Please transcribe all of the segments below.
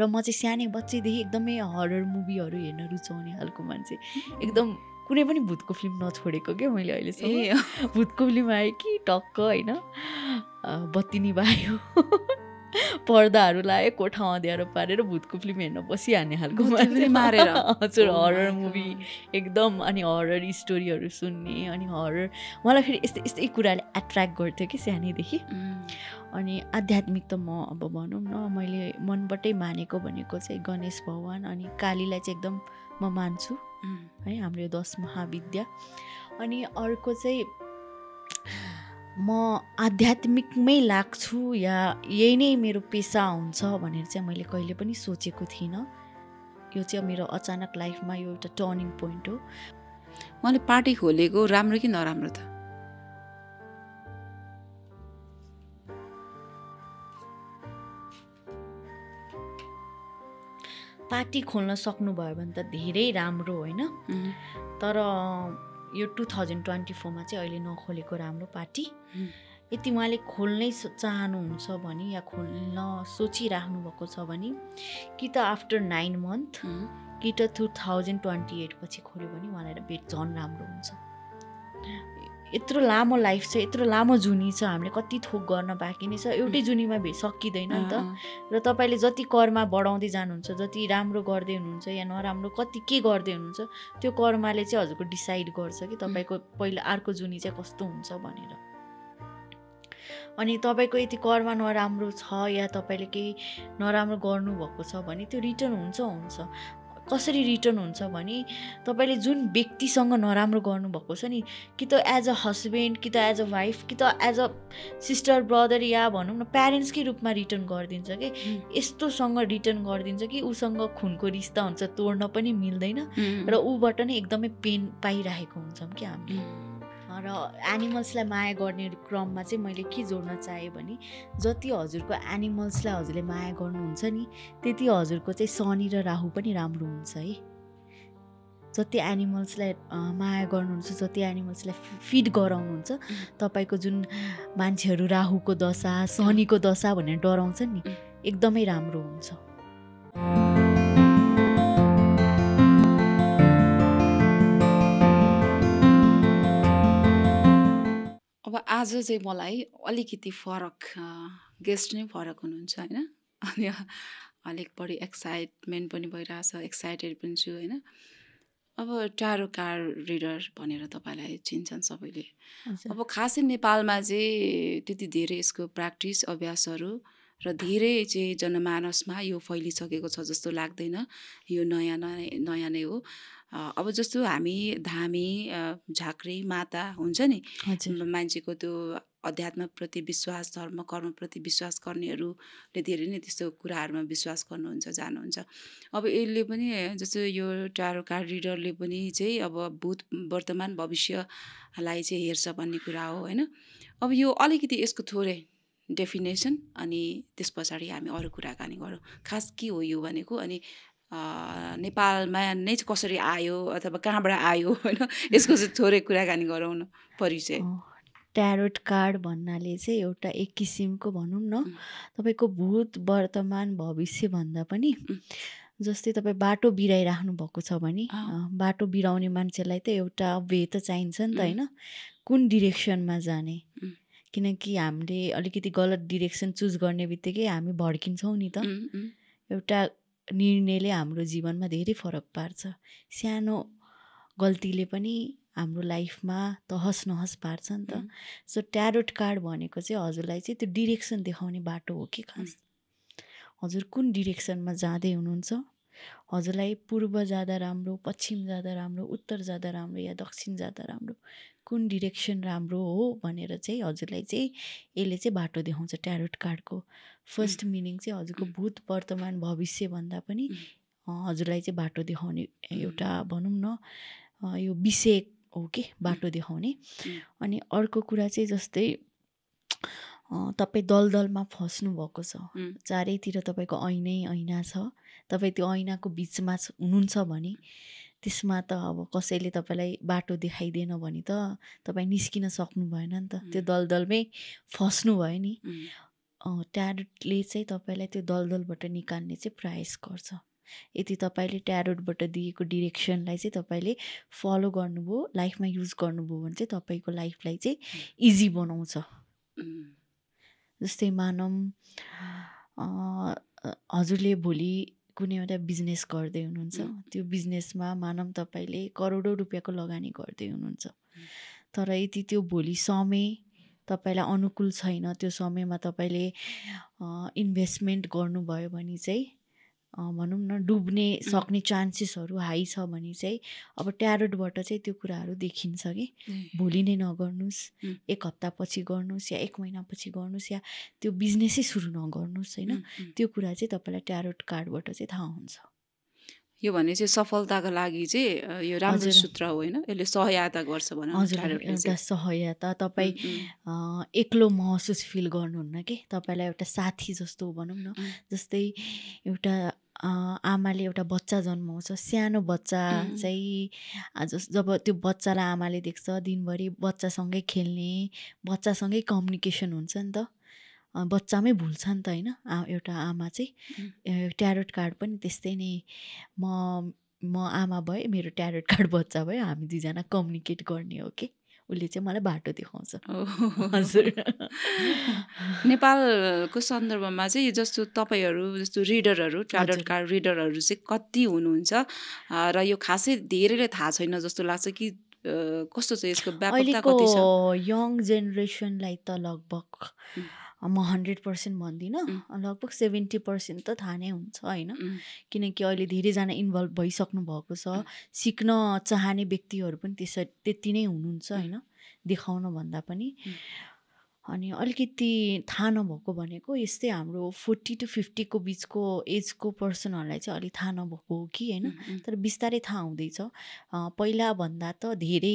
र म चाहिँ सानै बच्चैदेखि एकदमै हरर मुभीहरू हेर्न रुचाउने खालको मान्छे एकदम कुनै पनि भूतको फिल्म नछोडेको क्या मैले अहिलेसम्म भूतको फिल्म आएँ कि टक्क होइन बत्ती निभायो पर्दाहरू लागेको ठाउँ दिएर पारेर भूतको फिल्म हेर्न बसिहाल्ने खालको मारेर हजुर हरर oh मुभी एकदम अनि हरर स्टोरीहरू सुन्ने अनि हरर मलाई फेरि यस्तै यस्तै कुराले एट्र्याक्ट गर्थ्यो कि सानैदेखि mm। अनि आध्यात्मिक त म अब भनौँ न मैले मनबाटै मानेको भनेको चाहिँ गणेश भगवान् अनि कालीलाई चाहिँ एकदम म मान्छु mm। है हाम्रो यो दस महाविद्या अनि अर्को चाहिँ म आध्यात्मिकमै लाग्छु या यही नै मेरो पेसा हुन्छ भनेर चाहिँ मैले कहिले पनि सोचेको थिइनँ यो चाहिँ मेरो अचानक लाइफमा यो एउटा टर्निङ पोइन्ट हो मैले पार्टी खोलेको राम्रो कि नराम्रो त पार्टी खोल्न सक्नुभयो भने त धेरै राम्रो होइन तर यो टु थाउजन्ड ट्वेन्टी फोरमा चाहिँ अहिले नखोलेको राम्रो पार्टी यति उहाँले खोल्नै चाहनुहुन्छ भने या खोल्न सोचिराख्नु भएको छ भने कि त आफ्टर नाइन मन्थ कि त टु थाउजन्ड ट्वेन्टी एटपछि खोल्यो भने उहाँलाई भेट झन् राम्रो हुन्छ यत्रो लामो लाइफ छ यत्रो लामो जुनी छ हामीले कति थोक गर्न बाँकी नै छ एउटै जुनीमा भे सकिँदैन नि त र तपाईँले जति कर्म बढाउँदै जानुहुन्छ जति राम्रो गर्दै हुनुहुन्छ या नराम्रो कति के गर्दै हुनुहुन्छ त्यो कर्मले चाहिँ हजुरको डिसाइड गर्छ कि तपाईँको पहिला अर्को जुनी चाहिँ कस्तो हुन्छ भनेर अनि तपाईँको यति कर्म नराम्रो छ या तपाईँले केही नराम्रो गर्नुभएको छ भने त्यो रिटर्न हुन्छ हुन्छ कसरी रिटर्न हुन्छ भने तपाईँले जुन व्यक्तिसँग नराम्रो गर्नुभएको छ नि कि त एज अ हस्बेन्ड कि त एज अ वाइफ कि त एज अ सिस्टर ब्रदर या भनौँ न प्यारेन्ट्सकै रूपमा रिटर्न गरिदिन्छ कि यस्तोसँग रिटर्न गरिदिन्छ कि उसँग खुनको रिस्ता हुन्छ तोड्न पनि मिल्दैन र ऊबाट नै एकदमै पेन पाइरहेको हुन्छौँ कि हामीले र एनिमल्सलाई माया गर्ने क्रममा चाहिँ मैले के जोड्न चाहेँ भने जति हजुरको एनिमल्सलाई हजुरले माया गर्नुहुन्छ नि त्यति हजुरको चाहिँ शनि र राहु पनि राम्रो हुन्छ है जति एनिमल्सलाई माया गर्नुहुन्छ जति एनिमल्सलाई फिड गराउनुहुन्छ तपाईँको जुन मान्छेहरू राहुको दशा शनिको दशा भनेर डराउँछ नि एकदमै राम्रो हुन्छ अब आज चाहिँ मलाई अलिकति फरक गेस्ट नै फरक हुनुहुन्छ होइन अनि अलिक बढी एक्साइटमेन्ट पनि भइरहेछ एक्साइटेड पनि छु होइन अब टाढो कार रिडर भनेर तपाईँलाई चिन्छन् सबैले अब खासै नेपालमा चाहिँ त्यति धेरै यसको प्र्याक्टिस अभ्यासहरू र धेरै चाहिँ जनमानसमा यो फैलिसकेको छ जस्तो लाग्दैन यो नयाँ नयाँ नयाँ नै हो अब जस्तो हामी धामी झाँक्री माता हुन्छ नि मान्छेको त्यो अध्यात्मप्रति विश्वास धर्म कर्मप्रति विश्वास गर्नेहरूले धेरै नै त्यस्तो कुराहरूमा विश्वास गर्नुहुन्छ जानुहुन्छ अब यसले पनि जस्तो यो टाढो कार्ड रिडरले पनि चाहिँ अब भूत वर्तमान भविष्यलाई चाहिँ हेर्छ भन्ने कुरा हो होइन अब यो अलिकति यसको थोरै डेफिनेसन अनि त्यस पछाडि हामी अरू कुराकानी गरौँ खास के हो यो भनेको अनि नेपालमा नै कसरी आयो अथवा कहाँबाट आयो होइन यसको चाहिँ थोरै कुराकानी गरौँ न परिचय ट्यारोट कार्ड भन्नाले चाहिँ एउटा एक किसिमको भनौँ न तपाईँको भूत वर्तमान भविष्य भन्दा पनि जस्तै तपाईँ बाटो बिराइराख्नु भएको छ भने बाटो बिराउने मान्छेलाई त एउटा वे त चाहिन्छ नि त होइन कुन डिरेक्सनमा जाने किनकि हामीले अलिकति गलत डिरेक्सन चुज गर्ने बित्तिकै हामी भड्किन्छौँ नि त एउटा निर्णयले हाम्रो जीवनमा धेरै फरक पार्छ सानो गल्तीले पनि हाम्रो लाइफमा तहस नहस पार्छ नि त सो ट्यारोट कार्ड भनेको चाहिँ हजुरलाई चाहिँ त्यो डिरेक्सन देखाउने बाटो हो कि खास हजुर कुन डिरेक्सनमा जाँदै हुनुहुन्छ हजुरलाई पूर्व जाँदा राम्रो पश्चिम जाँदा राम्रो उत्तर जाँदा राम्रो या दक्षिण जाँदा राम्रो कुन डिरेक्सन राम्रो हो भनेर चाहिँ हजुरलाई चाहिँ यसले चाहिँ बाटो देखाउँछ ट्यारोट कार्डको फर्स्ट मिनिङ चाहिँ हजुरको भूत वर्तमान भविष्य भन्दा पनि हजुरलाई चाहिँ बाटो देखाउने एउटा भनौँ न यो विषय हो कि बाटो देखाउने अनि अर्को कुरा चाहिँ जस्तै तपाईँ दलदलमा फस्नु भएको छ चारैतिर तपाईँको ऐनै ऐना छ तपाईँ त्यो ऐनाको बिचमा हुनुहुन्छ भने त्यसमा त अब कसैले तपाईँलाई बाटो देखाइदिएन भने त तपाईँ निस्किन सक्नु भएन नि त त्यो दलदलमै फस्नु भयो नि ट्यारोटले चाहिँ तपाईँलाई त्यो दलदलबाट निकाल्ने चाहिँ प्रयास गर्छ यदि तपाईँले ट्यारोटबाट दिएको डिरेक्सनलाई चाहिँ तपाईँले फलो गर्नुभयो लाइफमा युज गर्नुभयो भने चाहिँ तपाईँको लाइफलाई चाहिँ इजी बनाउँछ जस्तै मानौँ हजुरले भोलि कुनै एउटा बिजनेस गर्दै हुनुहुन्छ त्यो बिजनेसमा मानव तपाईँले करोडौँ रुपियाँको लगानी गर्दै हुनुहुन्छ तर यति त्यो भोलि समय तपाईँलाई अनुकूल छैन त्यो समयमा तपाईँले इन्भेस्टमेन्ट गर्नुभयो भने चाहिँ भनौँ न डुब्ने सक्ने चान्सेसहरू हाई छ भने चाहिँ अब ट्यारोटबाट चाहिँ त्यो कुराहरू देखिन्छ कि भोलि नै नगर्नुहोस् एक हप्ता पछि गर्नुहोस् या एक महिनापछि गर्नुहोस् या त्यो बिजनेसै सुरु नगर्नुहोस् होइन त्यो कुरा चाहिँ तपाईँलाई ट्यारोट कार्डबाट चाहिँ थाहा हुन्छ यो भने चाहिँ सफलताको लागि चाहिँ यो राम्रो सूत्र हो होइन यसले सहायता गर्छ भने हजुर एउटा सहायता तपाईँ एक्लो महसुस फिल गर्नुहुन्न कि तपाईँलाई एउटा साथी जस्तो भनौँ न जस्तै एउटा आमाले एउटा बच्चा जन्माउँछ सानो बच्चा चाहिँ जस जब त्यो बच्चालाई आमाले देख्छ दिनभरि बच्चासँगै खेल्ने बच्चासँगै कम्युनिकेसन हुन्छ नि त बच्चामै भुल्छ नि त होइन आ एउटा आमा चाहिँ ट्यारोट कार्ड पनि त्यस्तै नै म म आमा भए मेरो ट्यारोट कार्ड बच्चा भयो हामी दुईजना कम्युनिकेट गर्ने हो कि उसले चाहिँ मलाई बाटो देखाउँछ हजुर नेपालको सन्दर्भमा चाहिँ जस्तो तपाईँहरू जस्तो रिडरहरू ट्राडर कार्ड रिडरहरू चाहिँ कति हुनुहुन्छ र यो खासै धेरैले थाहा छैन जस्तो लाग्छ कि कस्तो छ यसको अहिलेको यङ जेनेरेसनलाई त लगभग म हन्ड्रेड पर्सेन्ट भन्दिनँ लगभग सेभेन्टी पर्सेन्ट त थाहा नै हुन्छ होइन किनकि अहिले धेरैजना इन्भल्भ भइसक्नु भएको छ सिक्न चाहने व्यक्तिहरू पनि त्यसरी त्यति नै हुनुहुन्छ होइन देखाउन भन्दा पनि अनि अलिकति थाहा नभएको भनेको यस्तै हाम्रो फोर्टी टु फिफ्टीको बिचको एजको पर्सनहरूलाई चाहिँ अलिक थाहा नभएको हो कि होइन तर बिस्तारै थाहा हुँदैछ पहिलाभन्दा त धेरै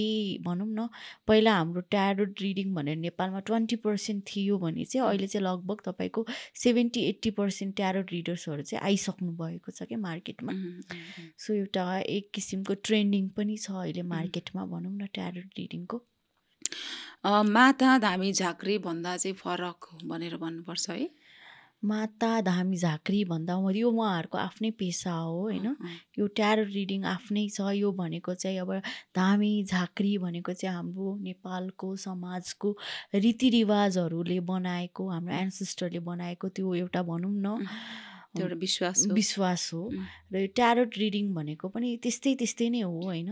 भनौँ न पहिला हाम्रो ट्यारोड रिडिङ भनेर नेपालमा ट्वेन्टी पर्सेन्ट थियो भने चाहिँ अहिले चाहिँ लगभग तपाईँको सेभेन्टी एट्टी पर्सेन्ट ट्यारोड रिडर्सहरू चाहिँ आइसक्नु भएको छ क्या मार्केटमा सो एउटा एक किसिमको ट्रेन्डिङ पनि छ अहिले मार्केटमा भनौँ न ट्यारोड रिडिङको माता धामी झाँक्री भन्दा चाहिँ फरक भनेर भन्नुपर्छ है माता धामी झाँक्री भन्दा यो उहाँहरूको आफ्नै पेसा हो होइन यो ट्यारो रिडिङ आफ्नै छ यो भनेको चाहिँ अब धामी झाँक्री भनेको चाहिँ हाम्रो नेपालको समाजको रीतिरिवाजहरूले बनाएको हाम्रो एन्सेस्टरले बनाएको त्यो एउटा भनौँ न एउटा विश्वास विश्वास हो र यो ट्यारोट रिडिङ भनेको पनि त्यस्तै त्यस्तै नै हो होइन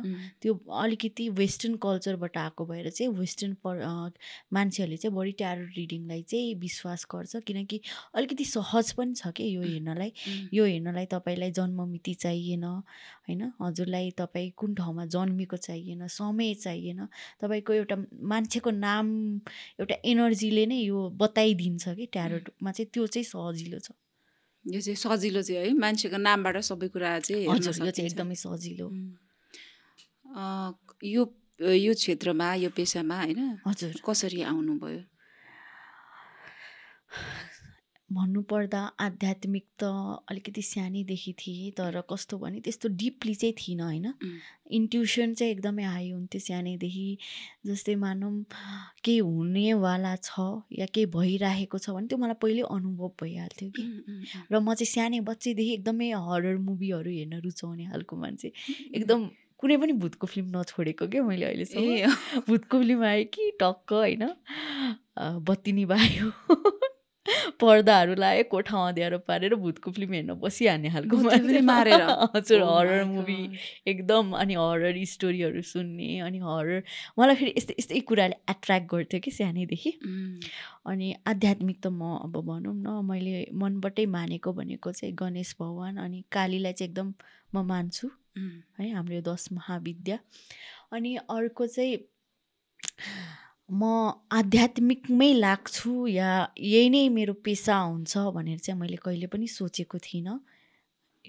त्यो अलिकति वेस्टर्न कल्चरबाट आएको भएर चाहिँ वेस्टर्न पर मान्छेहरूले चाहिँ बढी ट्यारोट रिडिङलाई चाहिँ विश्वास गर्छ किनकि अलिकति सहज पनि छ कि यो हेर्नलाई यो हेर्नलाई तपाईँलाई जन्ममिति चाहिएन होइन हजुरलाई तपाईँ कुन ठाउँमा जन्मेको चाहिएन समय चाहिएन तपाईँको एउटा मान्छेको नाम एउटा एनर्जीले नै यो बताइदिन्छ कि ट्यारोटमा चाहिँ त्यो चाहिँ सजिलो छ यो चाहिँ सजिलो चाहिँ है मान्छेको नामबाट सबै कुरा चाहिँ यो चाहिँ एकदमै सजिलो यो यो क्षेत्रमा यो पेसामा होइन हजुर कसरी आउनुभयो भन्नुपर्दा आध्यात्मिक त अलिकति सानैदेखि थिएँ तर कस्तो भने त्यस्तो डिपली चाहिँ थिइनँ होइन इन्ट्युसन चाहिँ एकदमै हाई हुन्थ्यो सानैदेखि जस्तै मानौँ केही हुनेवाला छ या केही भइराखेको छ भने त्यो मलाई पहिल्यै अनुभव भइहाल्थ्यो कि र म चाहिँ सानै बच्चैदेखि एकदमै हरर मुभीहरू हेर्न रुचाउने खालको मान्छे एकदम कुनै पनि भूतको फिल्म नछोडेको क्या मैले अहिलेसम्म भूतको फिल्म आएँ कि टक्क होइन बत्ती निभायो पर्दाहरू लायो ठाउँमा अँध्यारो पारेर भूतको फिल्म हेर्न बसिहाल्ने खालको मारेर हजुर हरर oh मुभी एकदम अनि हरर स्टोरीहरू सुन्ने अनि हरर मलाई फेरि यस्तै यस्तै कुराले एट्र्याक्ट गर्थ्यो कि सानैदेखि mm. अनि आध्यात्मिक त म अब भनौँ न मैले मनबाटै मानेको भनेको चाहिँ गणेश भगवान् अनि कालीलाई चाहिँ एकदम म मान्छु mm. है हाम्रो यो दस महाविद्या अनि अर्को चाहिँ म आध्यात्मिकमै लाग्छु या यही नै मेरो पेसा हुन्छ भनेर चाहिँ मैले कहिले पनि सोचेको थिइनँ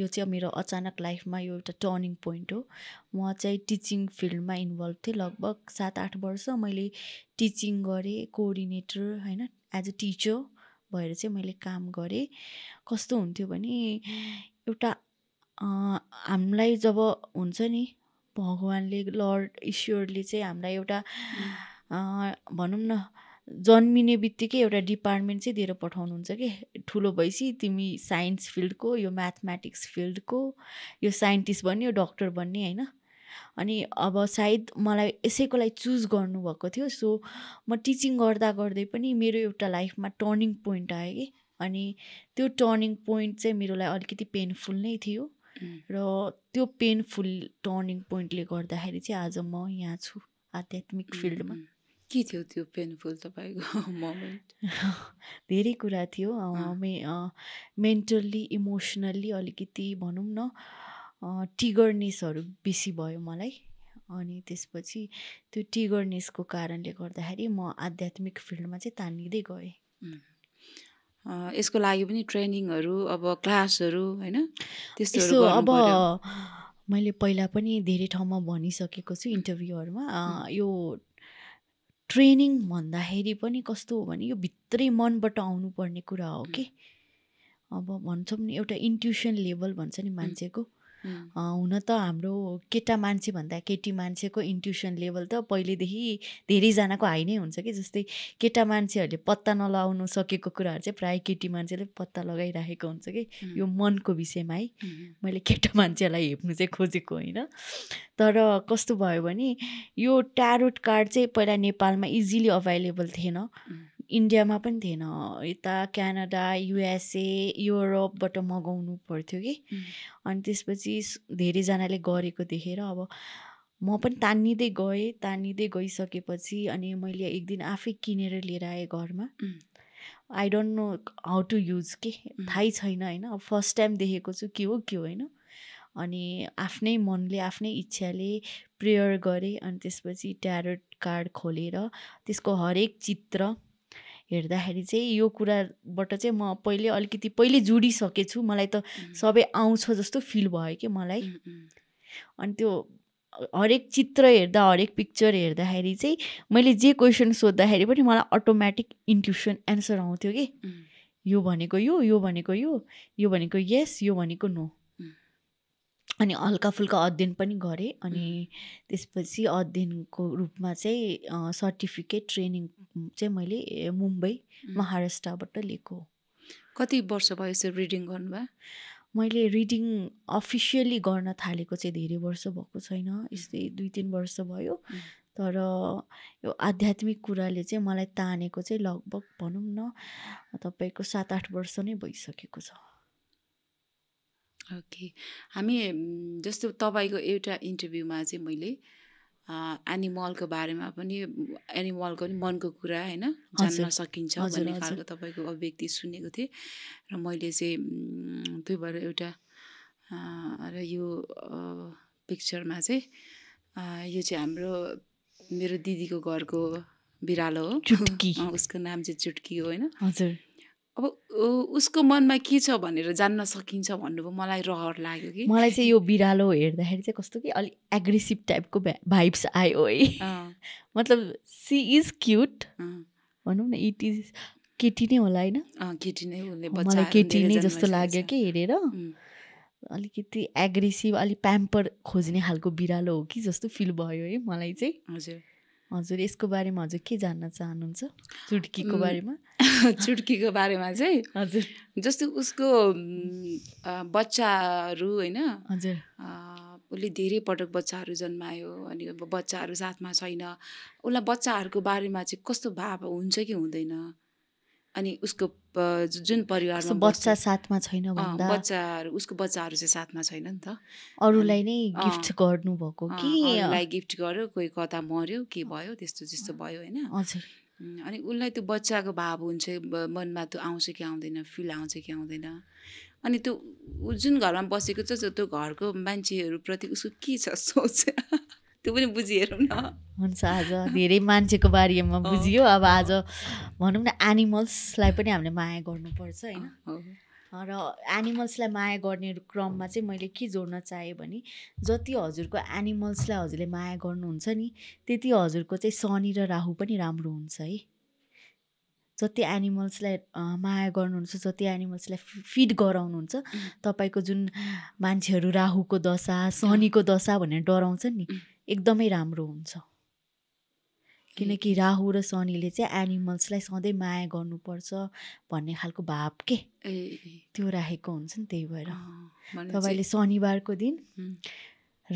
यो चाहिँ मेरो अचानक लाइफमा यो एउटा टर्निङ पोइन्ट हो म चाहिँ टिचिङ फिल्डमा इन्भल्भ थिएँ लगभग सात आठ वर्ष मैले टिचिङ गरेँ कोअर्डिनेटर होइन एज अ टिचर भएर चाहिँ मैले काम गरेँ कस्तो हुन्थ्यो भने एउटा हामीलाई जब हुन्छ नि भगवान्ले लर्ड ईश्वरले चाहिँ हामीलाई एउटा भनौँ न जन्मिने बित्तिकै एउटा डिपार्टमेन्ट चाहिँ दिएर पठाउनुहुन्छ कि ठुलो भएपछि तिमी साइन्स फिल्डको यो म्याथमेटिक्स फिल्डको यो साइन्टिस्ट बन्ने यो डक्टर बन्ने होइन अनि अब सायद मलाई यसैको लागि चुज गर्नुभएको थियो सो म टिचिङ गर्दा गर्दै पनि मेरो एउटा लाइफमा टर्निङ पोइन्ट आयो कि अनि त्यो टर्निङ पोइन्ट चाहिँ मेरोलाई अलिकति पेनफुल नै थियो र त्यो पेनफुल टर्निङ पोइन्टले गर्दाखेरि चाहिँ आज म यहाँ छु आध्यात्मिक फिल्डमा के थियो त्यो पेनफुल तपाईँको मोमेन्ट धेरै कुरा थियो मे मेन्टल्ली इमोसनल्ली अलिकति भनौँ न टिगरनेसहरू बेसी भयो मलाई अनि त्यसपछि त्यो टिगरनेसको कारणले गर्दाखेरि म आध्यात्मिक फिल्डमा चाहिँ तानिँदै गएँ यसको लागि पनि ट्रेनिङहरू अब क्लासहरू होइन त्यस्तो अब मैले पहिला पनि धेरै ठाउँमा भनिसकेको छु इन्टरभ्यूहरूमा यो ट्रेनिङ भन्दाखेरि पनि कस्तो हो भने यो भित्रै मनबाट आउनुपर्ने कुरा हो कि अब भन्छौँ नि एउटा इन्ट्युसन लेभल भन्छ नि मान्छेको हुन त हाम्रो केटा मान्छे भन्दा केटी मान्छेको इन्ट्युसन लेभल त पहिलेदेखि धेरैजनाको हाई नै हुन्छ कि जस्तै केटा मान्छेहरूले पत्ता नलाउनु सकेको कुराहरू चाहिँ प्रायः केटी मान्छेले पत्ता लगाइराखेको हुन्छ कि यो मनको विषयमा है मैले केटा मान्छेलाई हेप्नु चाहिँ खोजेको होइन तर कस्तो भयो भने यो ट्यारोट कार्ड चाहिँ पहिला नेपालमा इजिली अभाइलेबल थिएन इन्डियामा पनि थिएन यता क्यानाडा युएसए युरोपबाट मगाउनु पर्थ्यो कि अनि त्यसपछि धेरैजनाले गरेको देखेर अब म पनि तानिँदै गएँ तानिँदै गइसकेपछि अनि मैले एक दिन आफै किनेर लिएर आएँ घरमा I don't know how to use के थाहै छैन होइन अब फर्स्ट टाइम देखेको छु के हो के होइन अनि आफ्नै मनले आफ्नै इच्छाले प्रेयर गरेँ अनि त्यसपछि ट्यारोट कार्ड खोलेर त्यसको हरेक चित्र हेर्दाखेरि चाहिँ यो कुराबाट चाहिँ म पहिले अलिकति पहिले जुडिसकेछु मलाई त सबै आउँछ जस्तो फिल भयो कि मलाई अनि त्यो हरेक चित्र हेर्दा हरेक पिक्चर हेर्दाखेरि चाहिँ मैले जे क्वेसन सोद्धाखेरि पनि मलाई अटोमेटिक इन्ट्युसन एन्सर आउँथ्यो कि यो भनेको यो यो भनेको यो यो भनेको यस यो भनेको नो अनि हल्का फुल्का अध्ययन पनि गरेँ अनि त्यसपछि अध्ययनको रूपमा चाहिँ सर्टिफिकेट ट्रेनिङ चाहिँ मैले मुम्बई महाराष्ट्रबाट लिएको कति वर्ष भयो यसो रिडिङ गर्नुभयो मैले रिडिङ अफिसियली गर्न थालेको चाहिँ धेरै वर्ष भएको छैन यस्तै दुई तिन वर्ष भयो तर यो आध्यात्मिक कुराले चाहिँ मलाई तानेको चाहिँ लगभग भनौँ न तपाईँको सात आठ वर्ष नै भइसकेको छ ओके हामी जस्तो तपाईँको एउटा इन्टरभ्यूमा चाहिँ मैले एनिमलको बारेमा पनि एनिमलको पनि मनको कुरा होइन जान्न सकिन्छ भन्ने खालको तपाईँको अभिव्यक्ति सुनेको थिएँ र मैले चाहिँ त्यही भएर एउटा र यो पिक्चरमा चाहिँ यो चाहिँ हाम्रो मेरो दिदीको घरको बिरालो हो उसको नाम चाहिँ चुट्की हो होइन हजुर अब उसको मनमा के छ भनेर जान्न सकिन्छ भन्नुभयो मलाई रहर लाग्यो कि मलाई चाहिँ यो बिरालो हेर्दाखेरि चाहिँ कस्तो कि अलिक एग्रेसिभ टाइपको भाइब्स आयो है मतलब सी इज क्युट भनौँ न इट इज केटी नै होला होइन केटी नै मलाई केटी नै जस्तो लाग्यो कि हेरेर अलिकति एग्रेसिभ अलिक प्याम्पर खोज्ने खालको बिरालो हो कि जस्तो फिल भयो है मलाई चाहिँ हजुर हजुर यसको बारेमा हजुर के जान्न चाहनुहुन्छ चुट्कीको बारेमा चुट्कीको बारेमा चाहिँ हजुर जस्तो उसको बच्चाहरू होइन हजुर उसले धेरै पटक बच्चाहरू जन्मायो अनि अब बच्चाहरू साथमा छैन उसलाई बच्चाहरूको बारेमा चाहिँ कस्तो भाव हुन्छ कि हुँदैन अनि उसको जुन परिवार बच्चा साथमा छैन बच्चाहरू उसको बच्चाहरू चाहिँ साथमा छैन नि त अरूलाई नै गिफ्ट गर्नुभएको कि अरूलाई गिफ्ट गर्यो कोही कता मऱ्यो के भयो त्यस्तो त्यस्तो भयो होइन हजुर अनि उसलाई त्यो बच्चाको भाव हुन्छ मनमा त्यो आउँछ कि आउँदैन फिल आउँछ कि आउँदैन अनि त्यो जुन घरमा बसेको छ त्यो घरको मान्छेहरूप्रति उसको के छ सोच त्यो पनि बुझिहेरौँ न हुन्छ आज धेरै मान्छेको बारेमा बुझियो अब आज भनौँ न एनिमल्सलाई पनि हामीले माया गर्नुपर्छ होइन र एनिमल्सलाई माया गर्ने क्रममा चाहिँ मैले के जोड्न चाहेँ भने जति हजुरको एनिमल्सलाई हजुरले माया गर्नुहुन्छ नि त्यति हजुरको चाहिँ शनि र राहु पनि राम्रो हुन्छ है जति एनिमल्सलाई माया गर्नुहुन्छ जति एनिमल्सलाई फिड गराउनुहुन्छ तपाईँको जुन मान्छेहरू राहुको दशा शनिको दशा भनेर डराउँछन् नि एकदमै राम्रो हुन्छ किनकि राहु र शनिले चाहिँ एनिमल्सलाई सधैँ माया गर्नुपर्छ भन्ने खालको भाव के त्यो राखेको हुन्छ नि त्यही भएर तपाईँले शनिबारको दिन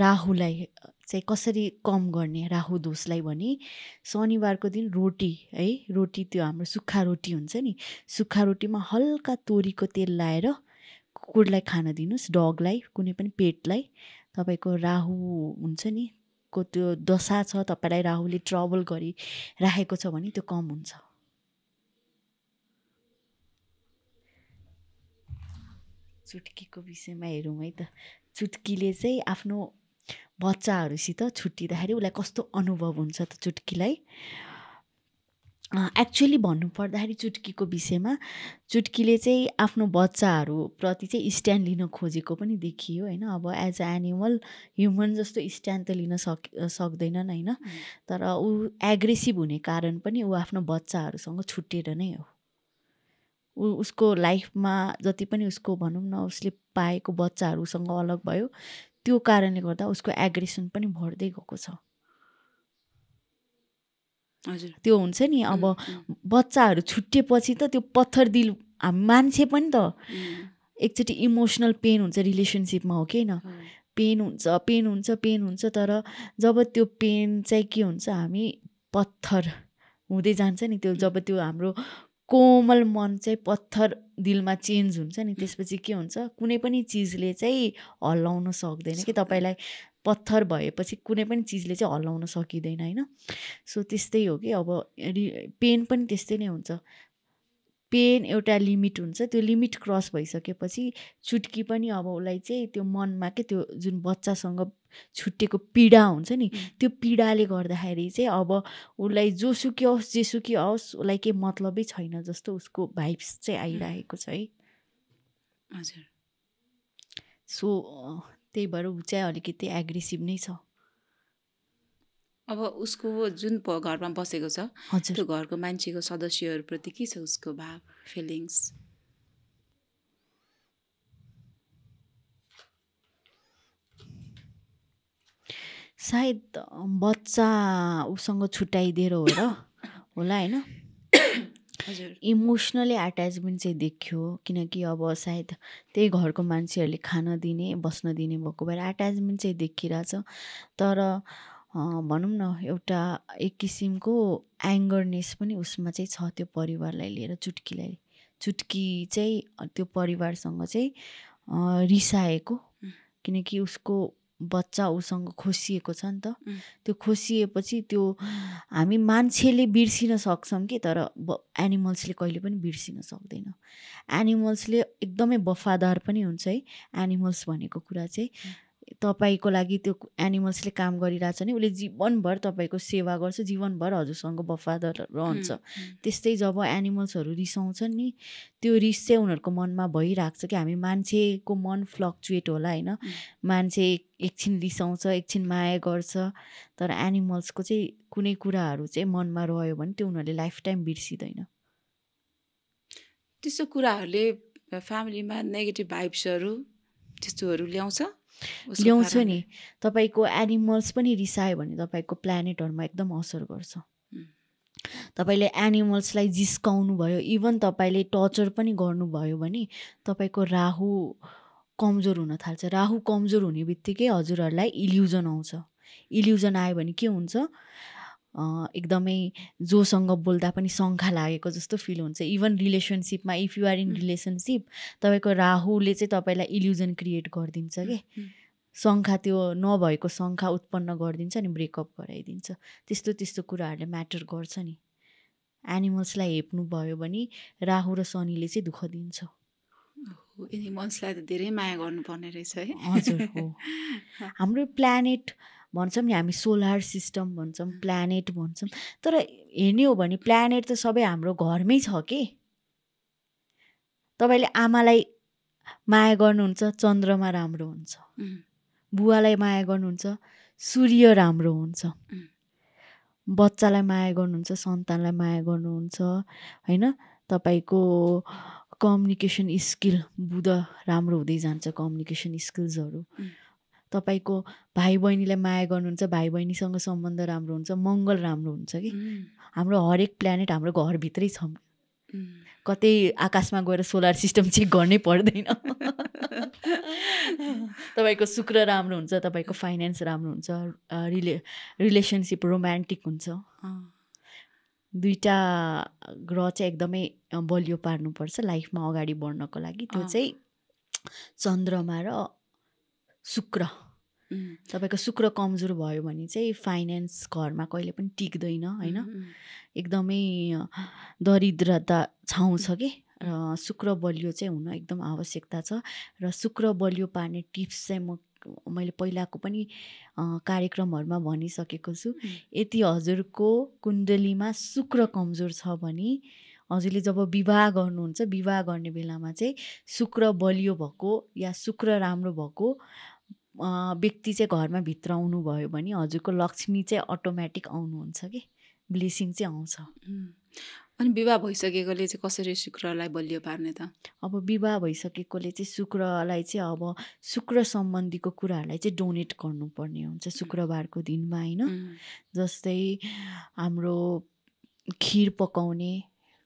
राहुलाई चाहिँ कसरी कम गर्ने राहु दोषलाई भने शनिबारको दिन रोटी है रोटी त्यो हाम्रो सुक्खा रोटी हुन्छ नि सुक्खा रोटीमा हल्का तोरीको तेल लाएर कुकुरलाई खान दिनुहोस् डगलाई कुनै पनि पेटलाई तपाईँको राहु हुन्छ नि को त्यो दशा छ तपाईँलाई राहुले ट्रबल गरिराखेको छ भने त्यो कम हुन्छ चुट्कीको विषयमा हेरौँ है त चुट्कीले चाहिँ आफ्नो बच्चाहरूसित छुट्टिँदाखेरि उसलाई कस्तो अनुभव हुन्छ त चुट्कीलाई एक्चुली भन्नुपर्दाखेरि चुट्कीको विषयमा चुटकीले चाहिँ आफ्नो बच्चाहरूप्रति चाहिँ स्ट्यान्ड लिन खोजेको पनि देखियो होइन अब एज अ एनिमल ह्युमन जस्तो स्ट्यान्ड त लिन सक सक्दैनन् होइन तर ऊ एग्रेसिभ हुने कारण पनि ऊ आफ्नो बच्चाहरूसँग छुटेर नै हो ऊ उसको लाइफमा जति पनि उसको भनौँ न उसले पाएको बच्चाहरूसँग अलग भयो त्यो कारणले गर्दा उसको एग्रेसन पनि बढ्दै गएको छ हजुर त्यो हुन्छ नि अब बच्चाहरू छुट्टिएपछि त त्यो पत्थर दिल हामी मान्छे पनि त एकचोटि इमोसनल पेन हुन्छ रिलेसनसिपमा हो कि न पेन हुन्छ पेन हुन्छ पेन हुन्छ तर जब त्यो पेन चाहिँ के हुन्छ हामी पत्थर हुँदै जान्छ नि त्यो जब त्यो हाम्रो कोमल मन चाहिँ पत्थर दिलमा चेन्ज हुन्छ नि त्यसपछि के हुन्छ कुनै पनि चिजले चाहिँ हल्लाउन सक्दैन कि तपाईँलाई पत्थर भएपछि कुनै पनि चिजले चाहिँ हल्लाउन सकिँदैन होइन सो त्यस्तै हो कि अब पेन पनि त्यस्तै नै हुन्छ पेन एउटा लिमिट हुन्छ त्यो लिमिट क्रस भइसकेपछि छुट्की पनि अब उसलाई चाहिँ त्यो मनमा के त्यो जुन बच्चासँग छुट्टिएको पीडा हुन्छ नि त्यो पीडाले गर्दाखेरि चाहिँ अब उसलाई जोसुकी आओस् जेसुकी आओस् उसलाई केही मतलबै छैन जस्तो उसको भाइब्स चाहिँ आइरहेको छ है हजुर सो त्यही भएर ऊ चाहिँ अलिकति एग्रेसिभ नै छ अब उसको जुन घरमा बसेको छ त्यो घरको मान्छेको सदस्यहरूप्रति के छ उसको भाव फिलिङ्स सायद बच्चा उसँग छुट्याइदिएर हो र होला होइन इमोसनली एट्याचमेन्ट चाहिँ देख्यो किनकि अब सायद त्यही घरको मान्छेहरूले खान दिने बस्न दिने भएको भएर एट्याचमेन्ट चाहिँ देखिरहेछ तर भनौँ न एउटा एक किसिमको एङ्गरनेस पनि उसमा चाहिँ छ त्यो परिवारलाई लिएर चुट्कीलाई चुट्की चाहिँ त्यो परिवारसँग चाहिँ रिसाएको किनकि उसको बच्चा उसँग खोसिएको छ नि त त्यो खोसिएपछि त्यो हामी मान्छेले बिर्सिन सक्छौँ कि तर ब एनिमल्सले कहिले पनि बिर्सिन सक्दैन एनिमल्सले एकदमै वफादार पनि हुन्छ है एनिमल्स भनेको कुरा चाहिँ तपाईँको लागि त्यो एनिमल्सले काम गरिरहेछ भने उसले जीवनभर तपाईँको सेवा गर्छ जीवनभर हजुरसँग बफादर रहन्छ त्यस्तै जब एनिमल्सहरू रिसाउँछन् नि त्यो रिस चाहिँ उनीहरूको मनमा भइरहेको छ कि हामी मान्छेको मन फ्लक्चुएट होला होइन मान्छे एकछिन रिसाउँछ एकछिन माया गर्छ तर एनिमल्सको चाहिँ कुनै कुराहरू चाहिँ मनमा रह्यो भने त्यो उनीहरूले लाइफ टाइम बिर्सिँदैन त्यस्तो कुराहरूले फ्यामिलीमा नेगेटिभ भाइब्सहरू त्यस्तोहरू ल्याउँछ ल्याउँछ नि तपाईँको एनिमल्स पनि रिसायो भने तपाईँको प्लानेटहरूमा एकदम असर गर्छ तपाईँले एनिमल्सलाई जिस्काउनु भयो इभन तपाईँले टर्चर पनि गर्नुभयो भने तपाईँको राहु कमजोर हुन थाल्छ राहु कमजोर हुने बित्तिकै हजुरहरूलाई इल्युजन आउँछ इल्युजन आयो भने के हुन्छ एकदमै जोसँग बोल्दा पनि शङ्खा लागेको जस्तो फिल हुन्छ इभन रिलेसनसिपमा if you are in relationship तपाईँको राहुले चाहिँ तपाईँलाई इल्युजन क्रिएट गरिदिन्छ कि शङ्खा त्यो नभएको शङ्खा उत्पन्न गरिदिन्छ नि ब्रेकअप गराइदिन्छ त्यस्तो त्यस्तो कुराहरूले म्याटर गर्छ नि एनिमल्सलाई हेप्नु भयो भने राहु र शनिले चाहिँ दुःख दिन्छ एनिमल्सलाई त धेरै माया गर्नुपर्ने रहेछ है हजुर हो हाम्रो प्लानेट भन्छौँ नि हामी सोलर सिस्टम भन्छौँ प्लानेट भन्छौँ तर हेर्ने हो भने प्लानेट त सबै हाम्रो घरमै छ कि तपाईँले आमालाई माया गर्नुहुन्छ चन्द्रमा राम्रो हुन्छ बुवालाई माया गर्नुहुन्छ सूर्य राम्रो हुन्छ बच्चालाई माया गर्नुहुन्छ सन्तानलाई माया गर्नुहुन्छ होइन तपाईँको कम्युनिकेसन स्किल बुध राम्रो हुँदै जान्छ कम्युनिकेसन स्किल्सहरू तपाईँको भाइ बहिनीलाई माया गर्नुहुन्छ भाइ बहिनीसँग सम्बन्ध राम्रो हुन्छ मङ्गल राम्रो हुन्छ कि हाम्रो हरेक प्लानेट हाम्रो घरभित्रै छ कतै आकाशमा गएर सोलर सिस्टम चेक गर्नै पर्दैन तपाईँको शुक्र राम्रो हुन्छ तपाईँको फाइनेन्स राम्रो हुन्छ रिले रिलेसनसिप रोमान्टिक हुन्छ दुईवटा ग्रह चाहिँ एकदमै बलियो पार्नुपर्छ लाइफमा अगाडि बढ्नको लागि त्यो चाहिँ चन्द्रमा र शुक्र तपाईँको शुक्र कमजोर भयो भने चाहिँ फाइनेन्स घरमा कहिले पनि टिक्दैन होइन एकदमै दरिद्रता छाउँछ कि र शुक्र बलियो चाहिँ हुन एकदम आवश्यकता छ र शुक्र बलियो पार्ने टिप्स चाहिँ म मैले पहिलाको पनि कार्यक्रमहरूमा भनिसकेको छु यति हजुरको कुण्डलीमा शुक्र कमजोर छ भने हजुरले जब विवाह गर्नुहुन्छ विवाह गर्ने बेलामा चाहिँ शुक्र बलियो भएको या शुक्र राम्रो भएको व्यक्ति चाहिँ घरमा भित्र आउनुभयो भने हजुरको लक्ष्मी चाहिँ अटोमेटिक आउनुहुन्छ कि ब्लेसिङ चाहिँ आउँछ अनि विवाह भइसकेकोले चाहिँ कसरी शुक्रलाई बलियो पार्ने त अब विवाह भइसकेकोले चाहिँ शुक्रलाई चाहिँ अब शुक्र सम्बन्धीको कुराहरूलाई चाहिँ डोनेट गर्नुपर्ने हुन्छ शुक्रबारको दिनमा होइन जस्तै हाम्रो खिर पकाउने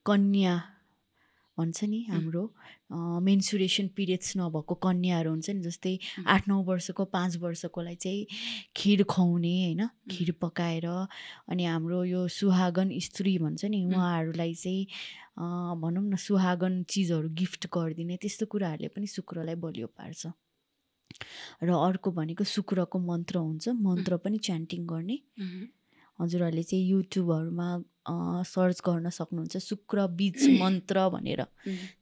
कन्या भन्छ नि हाम्रो मेन्सुरेसन पिरियड्स नभएको कन्याहरू हुन्छ नि जस्तै आठ नौ वर्षको पाँच वर्षकोलाई चाहिँ खिर खुवाउने होइन खिर पकाएर अनि हाम्रो यो सुहागन स्त्री भन्छ नि उहाँहरूलाई चाहिँ भनौँ न सुहागन चिजहरू गिफ्ट गरिदिने त्यस्तो कुराहरूले पनि शुक्रलाई बलियो पार्छ र अर्को भनेको शुक्रको मन्त्र हुन्छ मन्त्र पनि च्यान्टिङ गर्ने हजुरहरूले चाहिँ युट्युबहरूमा सर्च गर्न सक्नुहुन्छ शुक्र बीज मन्त्र भनेर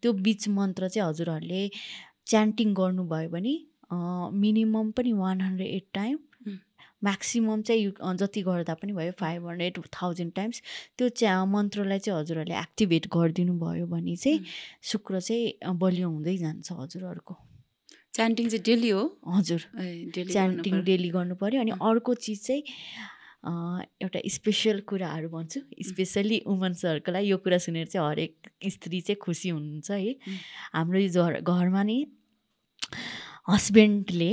त्यो बीज मन्त्र चाहिँ हजुरहरूले च्यान्टिङ गर्नुभयो भने मिनिमम पनि one hundred eight time maximum चाहिँ जति गर्दा पनि भयो फाइभ हन्ड्रेड थाउजन्ड टाइम्स त्यो च्या मन्त्रलाई चाहिँ हजुरहरूले एक्टिभेट गरिदिनु भयो भने चाहिँ शुक्र चाहिँ बलियो हुँदै जान्छ हजुरहरूको च्यान्टिङ चाहिँ डेली हो हजुर च्यान्टिङ डेली गर्नु पऱ्यो अनि अर्को चिज चाहिँ एउटा स्पेसल कुराहरू भन्छु स्पेसल्ली लागि यो कुरा सुनेर चाहिँ हरेक स्त्री चाहिँ खुसी हुनुहुन्छ है हाम्रो घर घरमा नि हस्बेन्डले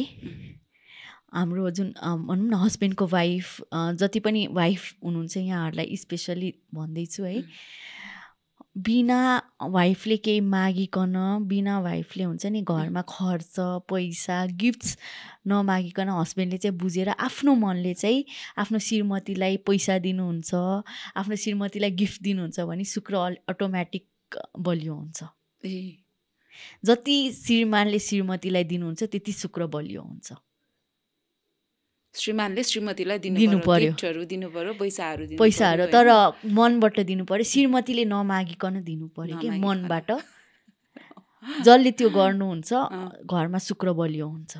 हाम्रो जुन भनौँ न हस्बेन्डको वाइफ जति पनि वाइफ हुनुहुन्छ यहाँहरूलाई स्पेसल्ली भन्दैछु है बिना वाइफले केही मागिकन बिना वाइफले हुन्छ नि घरमा खर्च पैसा गिफ्ट्स नमागिकन हस्बेन्डले चाहिँ बुझेर आफ्नो मनले चाहिँ आफ्नो श्रीमतीलाई पैसा दिनुहुन्छ आफ्नो श्रीमतीलाई गिफ्ट दिनुहुन्छ भने शुक्र अटोमेटिक बलियो हुन्छ ए जति श्रीमानले श्रीमतीलाई दिनुहुन्छ त्यति शुक्र बलियो हुन्छ श्रीमानले श्रीमतीलाई दिनु पर्यो दिनु पर्यो पैसाहरू पैसाहरू तर मनबाट दिनु पर्यो श्रीमतीले नमागिकन दिनु पर्यो कि मनबाट जसले त्यो गर्नुहुन्छ घरमा शुक्र बलियो हुन्छ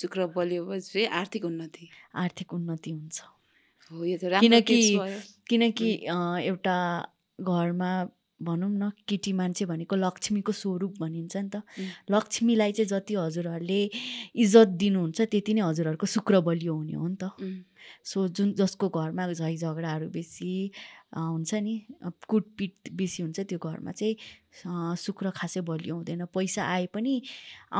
शुक्र बलियो आर्थिक उन्नति आर्थिक उन्नति हुन्छ किनकि किनकि एउटा घरमा भनौँ न केटी मान्छे भनेको लक्ष्मीको स्वरूप भनिन्छ नि त लक्ष्मीलाई चाहिँ जति हजुरहरूले इज्जत दिनुहुन्छ त्यति नै हजुरहरूको शुक्र बलियो हुने हो नि त सो जुन जसको घरमा झै झगडाहरू बेसी हुन्छ नि कुटपिट बेसी हुन्छ त्यो घरमा चाहिँ शुक्र खासै बलियो हुँदैन पैसा आए पनि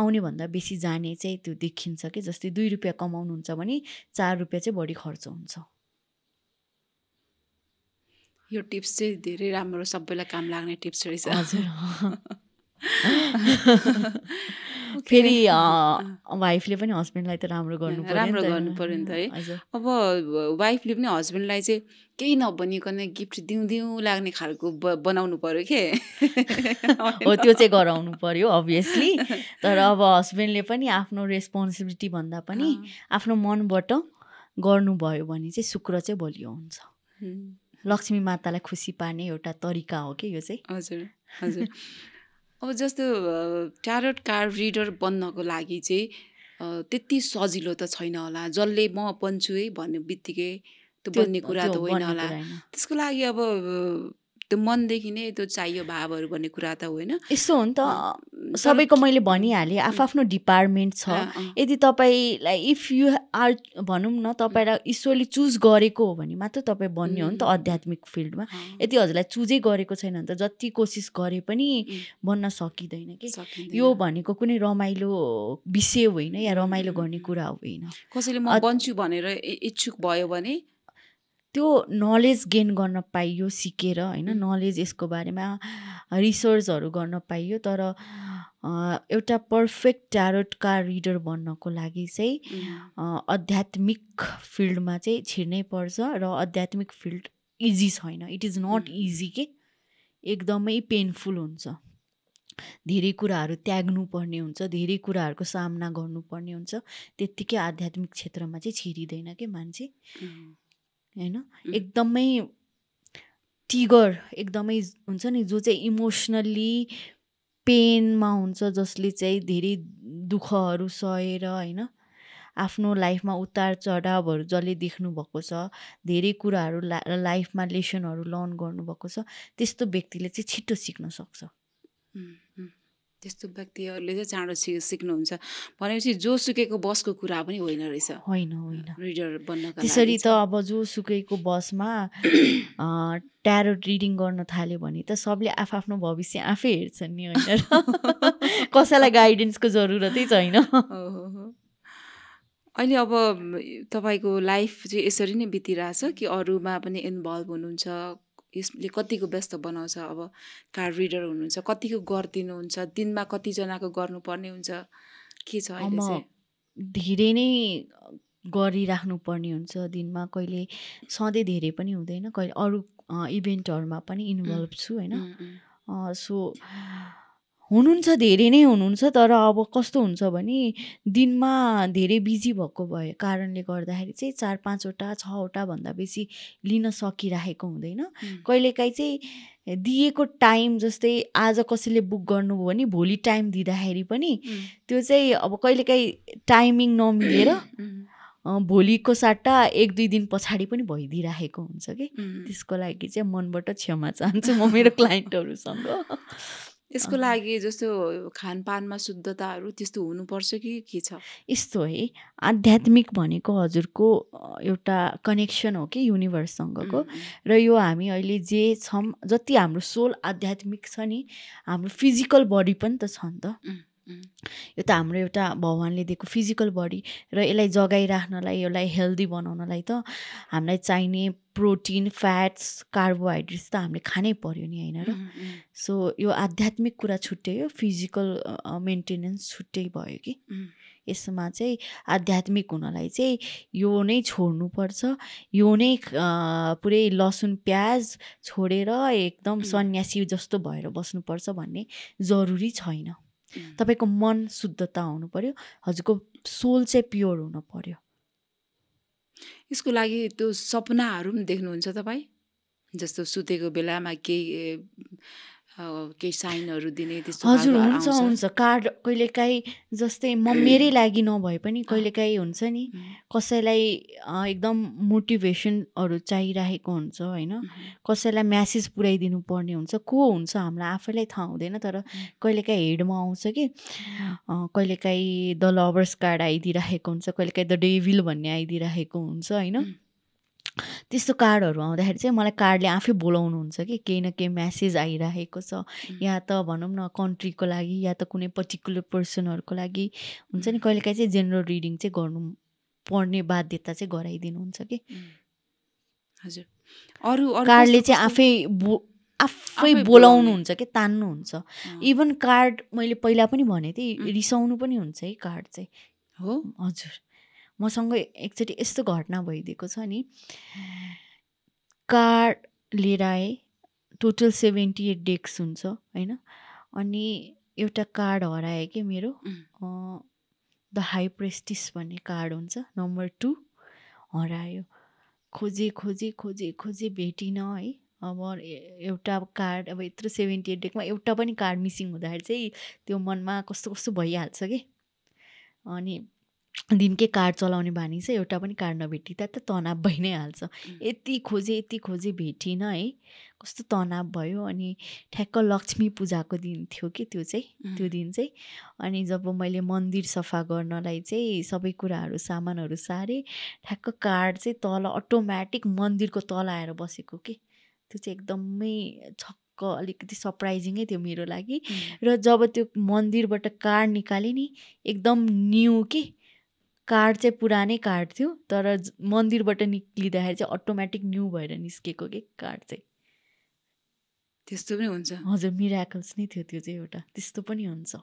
आउने भन्दा बेसी जाने चाहिँ त्यो देखिन्छ कि जस्तै दुई रुपियाँ कमाउनुहुन्छ भने चार रुपियाँ चाहिँ बढी खर्च हुन्छ यो टिप्स चाहिँ धेरै राम्रो सबैलाई काम लाग्ने टिप्स रहेछ हजुर फेरि वाइफले पनि हस्बेन्डलाई त राम्रो गर्नु राम्रो गर्नु पऱ्यो नि त है अब वाइफले पनि हस्बेन्डलाई चाहिँ केही नभनिकन गिफ्ट दिउँ दिउँ लाग्ने खालको बनाउनु पऱ्यो के हो त्यो चाहिँ गराउनु पऱ्यो अभियसली तर अब हस्बेन्डले पनि आफ्नो रेस्पोन्सिबिलिटी भन्दा पनि आफ्नो मनबाट गर्नुभयो भने चाहिँ शुक्र चाहिँ बलियो हुन्छ लक्ष्मी मातालाई खुसी पार्ने एउटा तरिका हो कि यो चाहिँ हजुर हजुर अब जस्तो ट्यारोट कार्ड रिडर बन्नको लागि चाहिँ त्यति सजिलो त छैन होला जसले म बन्छु है भन्ने बित्तिकै त्यो बन्ने कुरा त होइन होला त्यसको लागि अब त्यो मनदेखि नै त्यो चाहियो भावहरू भन्ने कुरा त होइन यस्तो हो नि त सबैको मैले भनिहालेँ आफ्नो आफ्नो डिपार्टमेन्ट छ यदि तपाईँलाई इफ यु आर भनौँ न तपाईँलाई ईश्वरले चुज गरेको हो भने मात्र तपाईँ बन्यो हो नि त आध्यात्मिक फिल्डमा यदि हजुरलाई चुजै गरेको छैन भने त जति कोसिस गरे पनि बन्न सकिँदैन कि यो भनेको कुनै रमाइलो विषय होइन या रमाइलो गर्ने कुरा होइन कसैले म बन्छु भनेर इच्छुक भयो भने त्यो नलेज गेन गर्न पाइयो सिकेर होइन नलेज यसको बारेमा रिसर्चहरू गर्न पाइयो तर एउटा पर्फेक्ट ट्यारोटका रिडर बन्नको लागि चाहिँ आध्यात्मिक फिल्डमा चाहिँ छिर्नै पर्छ र आध्यात्मिक फिल्ड इजी छैन इट इज नट इजी के एकदमै पेनफुल हुन्छ धेरै कुराहरू त्याग्नुपर्ने हुन्छ धेरै कुराहरूको सामना गर्नुपर्ने हुन्छ त्यत्तिकै आध्यात्मिक क्षेत्रमा चाहिँ छिरिँदैन कि मान्छे होइन एकदमै टिगर एकदमै हुन्छ नि जो चाहिँ इमोसनल्ली पेनमा हुन्छ जसले चाहिँ धेरै दुःखहरू सहेर होइन आफ्नो लाइफमा उतार चढावहरू जसले देख्नुभएको छ धेरै कुराहरू ला लाइफमा लेसनहरू लर्न गर्नुभएको छ त्यस्तो व्यक्तिले चाहिँ छिटो सिक्न सक्छ त्यस्तो व्यक्तिहरूले चाहिँ चाँडो सि सिक्नुहुन्छ भनेपछि जो सुकेको बसको कुरा पनि होइन रहेछ होइन होइन रिडर बन्न त्यसरी त अब जो सुकेको बसमा ट्यारो रिडिङ गर्न थाल्यो भने त सबले आफआफ्नो भविष्य आफै हेर्छन् नि होइन कसैलाई गाइडेन्सको जरुरतै छैन अहिले अब तपाईँको लाइफ चाहिँ यसरी नै बितिरहेछ कि अरूमा पनि इन्भल्भ हुनुहुन्छ यसले कतिको व्यस्त बनाउँछ अब कार्ड रिडर हुनुहुन्छ कतिको गरिदिनुहुन्छ दिनमा कतिजनाको गर्नुपर्ने हुन्छ के छ अहिले धेरै नै गरिराख्नु पर्ने हुन्छ दिनमा कहिले सधैँ धेरै पनि हुँदैन कहिले अरू इभेन्टहरूमा पनि इन्भल्भ छु होइन सो हुनुहुन्छ धेरै नै हुनुहुन्छ तर अब कस्तो हुन्छ भने दिनमा धेरै बिजी भएको भए कारणले गर्दाखेरि चाहिँ चार पाँचवटा छवटा भन्दा बेसी लिन सकिराखेको हुँदैन कहिलेकाहीँ चाहिँ दिएको टाइम जस्तै आज कसैले बुक गर्नुभयो भने भोलि टाइम दिँदाखेरि पनि त्यो चाहिँ अब कहिलेकाहीँ टाइमिङ नमिलेर भोलिको साटा एक दुई दिन पछाडि पनि भइदिइराखेको हुन्छ कि त्यसको लागि चाहिँ मनबाट क्षमा चाहन्छु म मेरो क्लाइन्टहरूसँग यसको लागि जस्तो खानपानमा शुद्धताहरू त्यस्तो हुनुपर्छ कि के छ यस्तो है आध्यात्मिक भनेको हजुरको एउटा कनेक्सन हो कि युनिभर्ससँगको र यो हामी अहिले जे छौँ जति हाम्रो सोल आध्यात्मिक छ नि हाम्रो फिजिकल बडी पनि त छ नि त यो त हाम्रो एउटा भगवान्ले दिएको फिजिकल बडी र यसलाई जगाइराख्नलाई यसलाई हेल्दी बनाउनलाई त हामीलाई चाहिने प्रोटिन फ्याट्स कार्बोहाइड्रेट्स त हामीले खानै पर्यो नि होइन र सो यो आध्यात्मिक कुरा छुट्टै हो फिजिकल मेन्टेनेन्स छुट्टै भयो कि यसमा चाहिँ आध्यात्मिक हुनलाई चाहिँ यो नै छोड्नुपर्छ यो नै पुरै लसुन प्याज छोडेर एकदम सन्यासी जस्तो भएर बस्नुपर्छ भन्ने जरुरी छैन तपाईँको मन शुद्धता हुनु पऱ्यो हजुरको सोल चाहिँ प्योर हुनु पऱ्यो यसको लागि त्यो सपनाहरू पनि देख्नुहुन्छ तपाईँ जस्तो सुतेको बेलामा केही केही साइनहरू दिने त्यस्तो हजुर हुन्छ हुन्छ कार्ड कहिलेकाहीँ जस्तै म मेरै लागि नभए पनि कहिलेकाहीँ हुन्छ नि कसैलाई एकदम मोटिभेसनहरू चाहिरहेको हुन्छ होइन कसैलाई म्यासेज पुऱ्याइदिनु पर्ने हुन्छ को हुन्छ हामीलाई आफैलाई थाहा हुँदैन तर कहिलेकाहीँ हेडमा आउँछ कि कहिलेकाहीँ द लभर्स कार्ड आइदिइराखेको हुन्छ कहिलेकाहीँ द डेभिल भन्ने आइदिइराखेको हुन्छ होइन त्यस्तो कार्डहरू आउँदाखेरि चाहिँ मलाई कार्डले आफै बोलाउनुहुन्छ कि केही न केही म्यासेज आइरहेको छ या त भनौँ न कन्ट्रीको लागि या त कुनै पर्टिकुलर पर्सनहरूको लागि हुन्छ नि कहिलेकाहीँ चाहिँ जेनरल रिडिङ चाहिँ गर्नु पढ्ने बाध्यता चाहिँ गराइदिनुहुन्छ कि हजुर अरू कार्डले चाहिँ आफै बो आफै बोलाउनुहुन्छ कि तान्नुहुन्छ इभन कार्ड मैले पहिला पनि भनेको थिएँ रिसाउनु पनि हुन्छ है कार्ड चाहिँ हो हजुर मसँग एकचोटि यस्तो घटना भइदिएको छ नि कार्ड लिएर आएँ टोटल सेभेन्टी एट डेक्स हुन्छ होइन अनि एउटा कार्ड हरायो कि मेरो द हाई प्रेस्टिस भन्ने कार्ड हुन्छ नम्बर टू हरायो खोजे खोजे खोजे खोजे भेटिनँ है अब एउटा कार्ड अब यत्रो सेभेन्टी एट डेकमा एउटा पनि कार्ड मिसिङ हुँदाखेरि चाहिँ त्यो मनमा कस्तो कस्तो भइहाल्छ कि अनि दिनकै कार चलाउने बानी छ एउटा पनि कार्ड नभेटी त तनाव भइ नै हाल्छ यति खोजेँ यति खोजे भेटिनँ है कस्तो तनाव भयो अनि ठ्याक्क लक्ष्मी पूजाको दिन थियो कि त्यो चाहिँ त्यो दिन चाहिँ अनि जब मैले मन्दिर सफा गर्नलाई चाहिँ सबै कुराहरू सामानहरू सारेँ ठ्याक्क कार्ड चाहिँ तल अटोमेटिक मन्दिरको तल आएर बसेको कि त्यो चाहिँ एकदमै छक्क अलिकति सरप्राइजिङै थियो मेरो लागि र जब त्यो मन्दिरबाट कार निकालेँ नि एकदम न्यू कि कार्ड चाहिँ पुरानै कार्ड थियो तर मन्दिरबाट निस्किँदाखेरि चाहिँ अटोमेटिक न्यू भएर निस्केको के कार्ड चाहिँ त्यस्तो पनि हुन्छ हजुर मिराकल्स नै थियो त्यो चाहिँ एउटा त्यस्तो पनि हुन्छ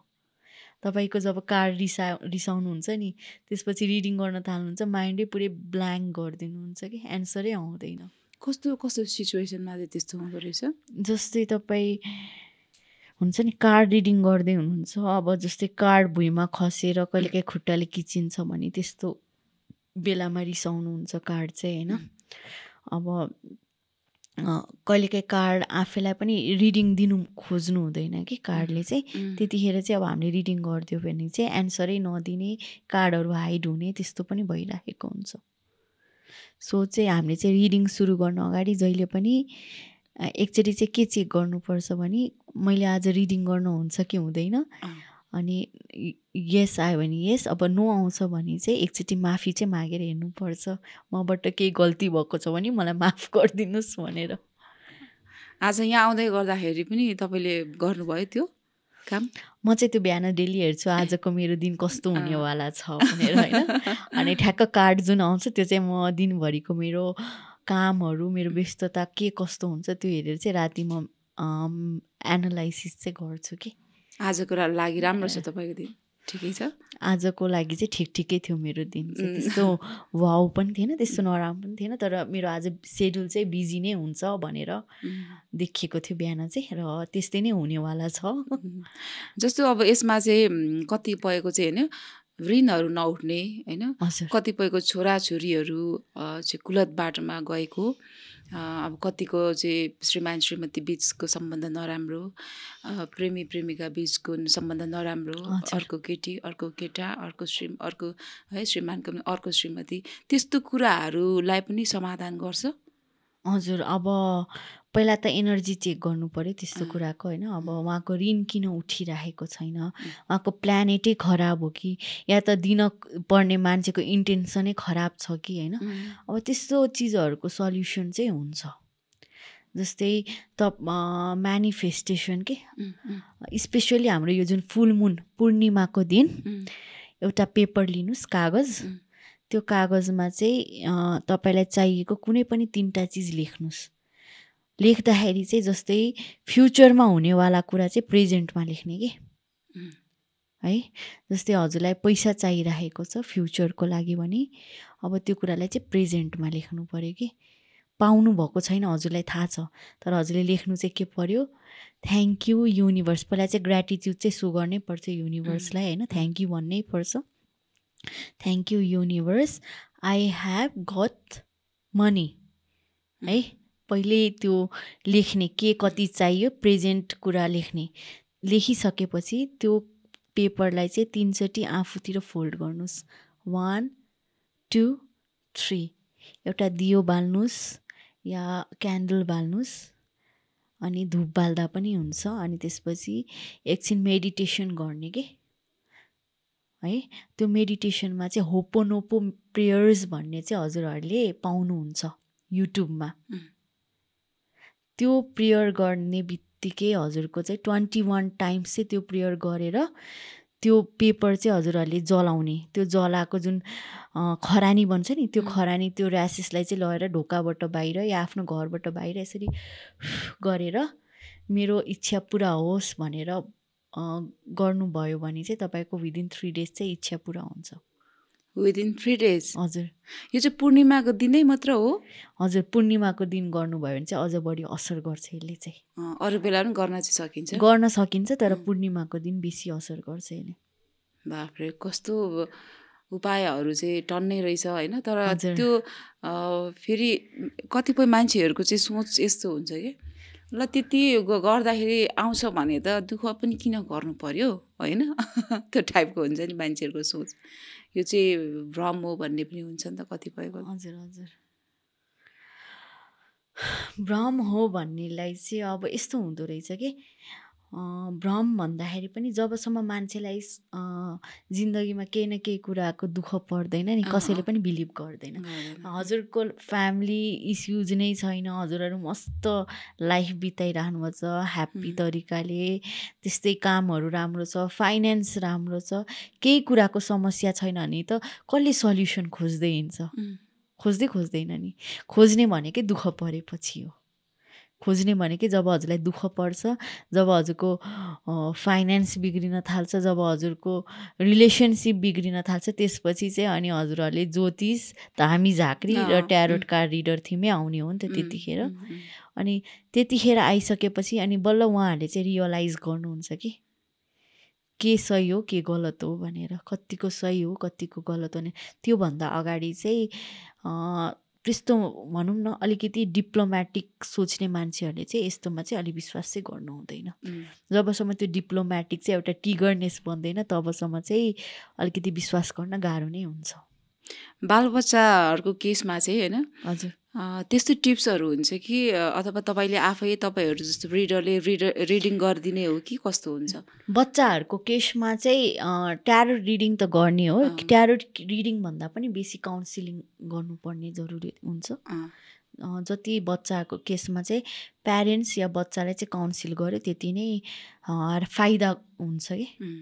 तपाईँको जब कार्ड रिसा रिसाउनुहुन्छ नि त्यसपछि रिडिङ गर्न थाल्नुहुन्छ माइन्डै पुरै ब्ल्याङ्क गरिदिनुहुन्छ कि एन्सरै आउँदैन कस्तो कस्तो सिचुएसनमा चाहिँ त्यस्तो हुँदो रहेछ जस्तै तपाईँ हुन्छ नि कार्ड रिडिङ गर्दै हुनुहुन्छ अब जस्तै कार्ड भुइँमा खसेर कहिलेकाहीँ खुट्टाले किचिन्छ भने त्यस्तो बेलामा रिसाउनुहुन्छ कार्ड चाहिँ होइन अब कहिलेकाहीँ कार्ड आफैलाई पनि रिडिङ दिनु खोज्नु हुँदैन कि कार्डले चाहिँ त्यतिखेर चाहिँ अब हामीले रिडिङ गरिदियो भने चाहिँ एन्सरै नदिने कार्डहरू हाइड हुने त्यस्तो पनि भइराखेको हुन्छ सो चाहिँ हामीले चाहिँ रिडिङ सुरु गर्न अगाडि जहिले पनि एकचोटि चाहिँ के चेक गर्नुपर्छ भने मैले आज रिडिङ गर्नु हुन्छ कि हुँदैन अनि यस आयो भने यस अब नो आउँछ भने चाहिँ एकचोटि माफी चाहिँ मागेर हेर्नुपर्छ मबाट केही गल्ती भएको छ भने मलाई माफ गरिदिनुहोस् भनेर आज यहाँ आउँदै गर्दाखेरि पनि तपाईँले गर्नुभयो त्यो काम म चाहिँ त्यो बिहान डेली हेर्छु आजको मेरो दिन कस्तो हुनेवाला छ भनेर होइन अनि ठ्याक्क कार्ड जुन आउँछ त्यो चाहिँ म दिनभरिको मेरो कामहरू मेरो व्यस्तता के कस्तो हुन्छ त्यो हेरेर चाहिँ राति म एनालाइसिस चाहिँ गर्छु कि आजको लागि राम्रो छ तपाईँको दिन ठिकै छ आजको लागि चाहिँ ठिक ठिकै थियो मेरो दिन त्यस्तो वाउ पनि थिएन त्यस्तो नराम्रो पनि थिएन तर मेरो आज सेड्युल चाहिँ बिजी नै हुन्छ भनेर देखिएको थियो बिहान चाहिँ र त्यस्तै नै हुनेवाला छ जस्तो अब यसमा चाहिँ कतिपयको चाहिँ होइन ऋणहरू नउठ्ने होइन कतिपयको छोराछोरीहरू चाहिँ कुलत बाटोमा गएको अब कतिको चाहिँ श्रीमान श्रीमती बिचको सम्बन्ध नराम्रो प्रेमी प्रेमिका बिचको सम्बन्ध नराम्रो अर्को केटी अर्को केटा अर्को श्री अर्को है श्रीमानको अर्को श्रीमती त्यस्तो कुराहरूलाई पनि समाधान गर्छ हजुर अब पहिला त एनर्जी चेक गर्नु पऱ्यो त्यस्तो कुराको होइन अब उहाँको ऋण किन उठिराखेको छैन उहाँको प्लानेटै खराब हो कि या त दिन पर्ने मान्छेको इन्टेन्सनै खराब छ कि होइन अब त्यस्तो चिजहरूको सल्युसन चाहिँ हुन्छ जस्तै त म्यानिफेस्टेसन के स्पेसली हाम्रो यो जुन फुल मुन पूर्णिमाको दिन एउटा पेपर लिनुहोस् कागज त्यो कागजमा चाहिँ तपाईँलाई चाहिएको कुनै पनि तिनवटा चिज लेख्नुहोस् लेख्दाखेरि चाहिँ जस्तै फ्युचरमा हुनेवाला कुरा चाहिँ प्रेजेन्टमा लेख्ने कि है जस्तै हजुरलाई पैसा चाहिरहेको छ फ्युचरको लागि भने अब त्यो कुरालाई चाहिँ प्रेजेन्टमा लेख्नु पऱ्यो कि पाउनु भएको छैन हजुरलाई थाहा छ तर हजुरले लेख्नु चाहिँ के पर्यो थ्याङ्क यू युनिभर्स पहिला चाहिँ ग्रेटिट्युड चाहिँ सो गर्नै पर्छ युनिभर्सलाई होइन थ्याङ्क यू भन्नै पर्छ thank you universe I have got money है पहिले त्यो लेख्ने के कति चाहियो प्रेजेन्ट कुरा लेख्ने लेखिसकेपछि त्यो पेपरलाई चाहिँ तिनचोटि आफूतिर फोल्ड गर्नुहोस् वान टू थ्री एउटा दियो बाल्नुहोस् या क्यान्डल बाल्नुहोस् अनि धुप बाल्दा पनि हुन्छ अनि त्यसपछि एकछिन मेडिटेसन गर्ने के है त्यो मेडिटेसनमा चाहिँ होपोनोपो प्रेयर्स भन्ने चाहिँ हजुरहरूले पाउनुहुन्छ युट्युबमा त्यो प्रेयर गर्ने बित्तिकै हजुरको चाहिँ ट्वेन्टी वान टाइम्स चाहिँ त्यो प्रेयर गरेर त्यो पेपर चाहिँ हजुरहरूले जलाउने त्यो जलाएको जुन खरानी भन्छ नि त्यो खरानी त्यो ऱ्यासेसलाई चाहिँ लगेर ढोकाबाट बाहिर या आफ्नो घरबाट बाहिर यसरी गरेर मेरो इच्छा पुरा होस् भनेर गर्नुभयो भने चाहिँ तपाईँको विदिन थ्री डेज चाहिँ इच्छा पुरा हुन्छ विदिन थ्री डेज हजुर यो चाहिँ पूर्णिमाको दिनै मात्र हो हजुर पूर्णिमाको दिन गर्नुभयो भने चाहिँ अझ बढी असर गर्छ यसले चाहिँ अरू बेला पनि गर्न चाहिँ सकिन्छ गर्न सकिन्छ तर पूर्णिमाको दिन बेसी असर गर्छ यसले बाफ्रे कस्तो उपायहरू चाहिँ टन्नै रहेछ होइन तर त्यो फेरि कतिपय मान्छेहरूको चाहिँ सोच यस्तो हुन्छ कि ल त्यति गर्दाखेरि आउँछ भने त दुःख पनि किन गर्नु पऱ्यो होइन त्यो टाइपको हुन्छ नि मान्छेहरूको सोच यो चाहिँ भ्रम हो भन्ने पनि हुन्छ नि त कतिपयको हजुर हजुर भ्रम हो भन्नेलाई चाहिँ अब यस्तो हुँदो रहेछ कि भ्रम भन्दाखेरि पनि जबसम्म मान्छेलाई जिन्दगीमा केही न केही कुराको दुःख पर्दैन नि कसैले पनि बिलिभ गर्दैन हजुरको फ्यामिली इस्युज नै छैन हजुरहरू मस्त लाइफ बिताइरहनुभएको छ ह्याप्पी तरिकाले त्यस्तै कामहरू राम्रो छ फाइनेन्स राम्रो छ केही कुराको समस्या छैन भने त कसले सल्युसन खोज्दै हिँड्छ खोज्दै खोज्दैन नि खोज्ने भनेकै दुःख परेपछि हो खोज्ने भनेकै जब हजुरलाई दुःख पर्छ जब हजुरको फाइनेन्स बिग्रिन थाल्छ जब हजुरको रिलेसनसिप बिग्रिन थाल्छ त्यसपछि चाहिँ अनि हजुरहरूले ज्योतिष धामी हामी झाँक्री र ट्यारोट कार्ड रिडर थिमै आउने हो नि त त्यतिखेर अनि त्यतिखेर आइसकेपछि अनि बल्ल उहाँहरूले चाहिँ रियलाइज गर्नुहुन्छ कि के सही हो के गलत हो भनेर कतिको सही हो कतिको गलत हो भने त्योभन्दा अगाडि चाहिँ त्यस्तो भनौँ न अलिकति डिप्लोमेटिक सोच्ने मान्छेहरूले चाहिँ यस्तोमा चाहिँ अलिक विश्वास चाहिँ गर्नु हुँदैन जबसम्म त्यो डिप्लोमेटिक चाहिँ एउटा टिगरनेस बन्दैन तबसम्म चाहिँ अलिकति विश्वास गर्न गाह्रो नै हुन्छ बालबच्चाहरूको केसमा चाहिँ होइन हजुर त्यस्तो टिप्सहरू हुन्छ कि अथवा तपाईँले आफै तपाईँहरू जस्तो रिडरले रिडर रिडिङ गरिदिने हो कि कस्तो हुन्छ बच्चाहरूको केसमा चाहिँ ट्यारो रिडिङ त गर्ने हो ट्यारो रिडिङ भन्दा पनि बेसी काउन्सिलिङ गर्नुपर्ने जरुरी हुन्छ जति बच्चाको केसमा चाहिँ प्यारेन्ट्स या बच्चालाई चाहिँ काउन्सिल गर्यो त्यति नै फाइदा हुन्छ कि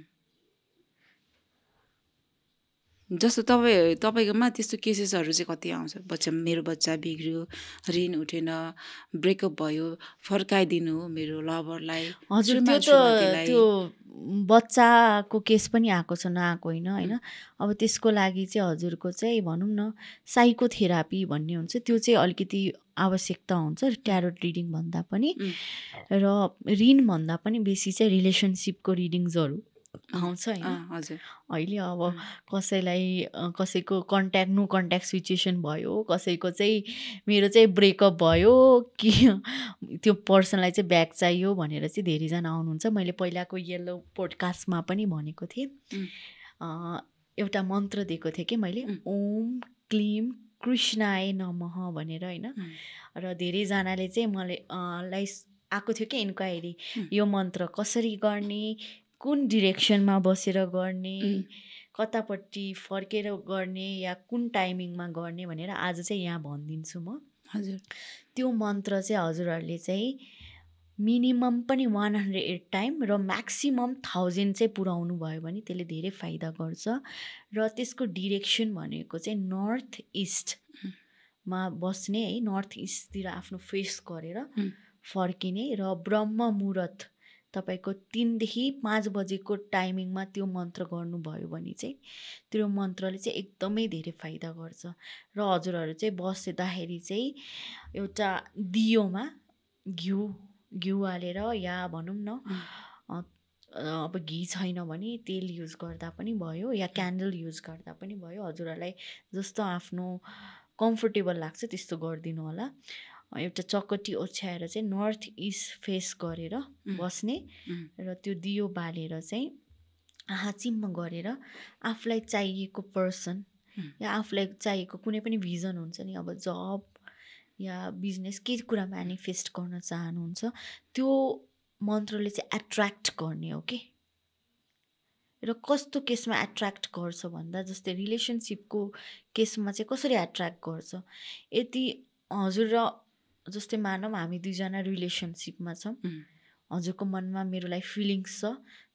जस्तो तपाईँ तपाईँकोमा त्यस्तो केसेसहरू चाहिँ कति आउँछ बच्चा मेरो बच्चा बिग्रियो ऋण उठेन ब्रेकअप भयो फर्काइदिनु मेरो लभरलाई हजुर त्यो त त्यो बच्चाको केस पनि आएको छ नआएको होइन होइन अब त्यसको लागि चाहिँ हजुरको चाहिँ भनौँ न साइकोथेरापी भन्ने हुन्छ त्यो चाहिँ अलिकति आवश्यकता हुन्छ ट्यारोट रिडिङ भन्दा पनि र ऋण भन्दा पनि बेसी चाहिँ रिलेसनसिपको रिडिङ्सहरू आउँछ होइन अहिले अब कसैलाई कसैको कन्ट्याक्ट नो कन्ट्याक्ट सिचुएसन भयो कसैको चाहिँ मेरो चाहिँ ब्रेकअप भयो कि त्यो पर्सनलाई चाहिँ ब्याग चाहियो भनेर चाहिँ धेरैजना आउनुहुन्छ मैले पहिलाको येल्लो पोडकास्टमा पनि भनेको थिएँ एउटा मन्त्र दिएको थिएँ कि मैले ओम क्लिम कृष्णाय नमः भनेर होइन र धेरैजनाले चाहिँ मलाई लाई आएको थियो कि इन्क्वायरी यो मन्त्र कसरी गर्ने कुन डिरेक्सनमा बसेर गर्ने कतापट्टि फर्केर गर्ने या कुन टाइमिङमा गर्ने भनेर आज चाहिँ यहाँ भनिदिन्छु म हजुर त्यो मन्त्र चाहिँ हजुरहरूले चाहिँ मिनिमम पनि वान हन्ड्रेड एट टाइम र म्याक्सिमम थाउजन्ड चाहिँ पुऱ्याउनु भयो भने त्यसले धेरै फाइदा गर्छ र त्यसको डिरेक्सन भनेको चाहिँ नर्थ इस्टमा बस्ने है नर्थ इस्टतिर आफ्नो फेस गरेर फर्किने र ब्रह्म मुहुर्त तपाईँको तिनदेखि पाँच बजेको टाइमिङमा त्यो मन्त्र गर्नुभयो भने चाहिँ त्यो मन्त्रले चाहिँ एकदमै धेरै फाइदा गर्छ र हजुरहरू चाहिँ बस्दाखेरि चाहिँ एउटा दियोमा घिउ घिउ हालेर या भनौँ न अब घि छैन भने तेल युज गर्दा पनि भयो या क्यान्डल युज गर्दा पनि भयो हजुरहरूलाई जस्तो आफ्नो कम्फोर्टेबल लाग्छ त्यस्तो गरिदिनु होला एउटा चकटी ओछ्याएर चाहिँ नर्थ इस्ट फेस गरेर बस्ने र त्यो दियो बालेर चाहिँ हाचिममा गरेर आफूलाई चाहिएको पर्सन या आफूलाई चाहिएको कुनै पनि भिजन हुन्छ नि अब जब या बिजनेस के कुरा मेनिफेस्ट गर्न चाहनुहुन्छ त्यो मन्त्रले चाहिँ एट्र्याक्ट गर्ने हो कि र कस्तो केसमा एट्र्याक्ट गर्छ भन्दा जस्तै रिलेसनसिपको केसमा चाहिँ कसरी एट्र्याक्ट गर्छ यति हजुर र जस्तै मानौँ हामी दुईजना रिलेसनसिपमा छौँ हजुरको मनमा मेरो लागि फिलिङ्स छ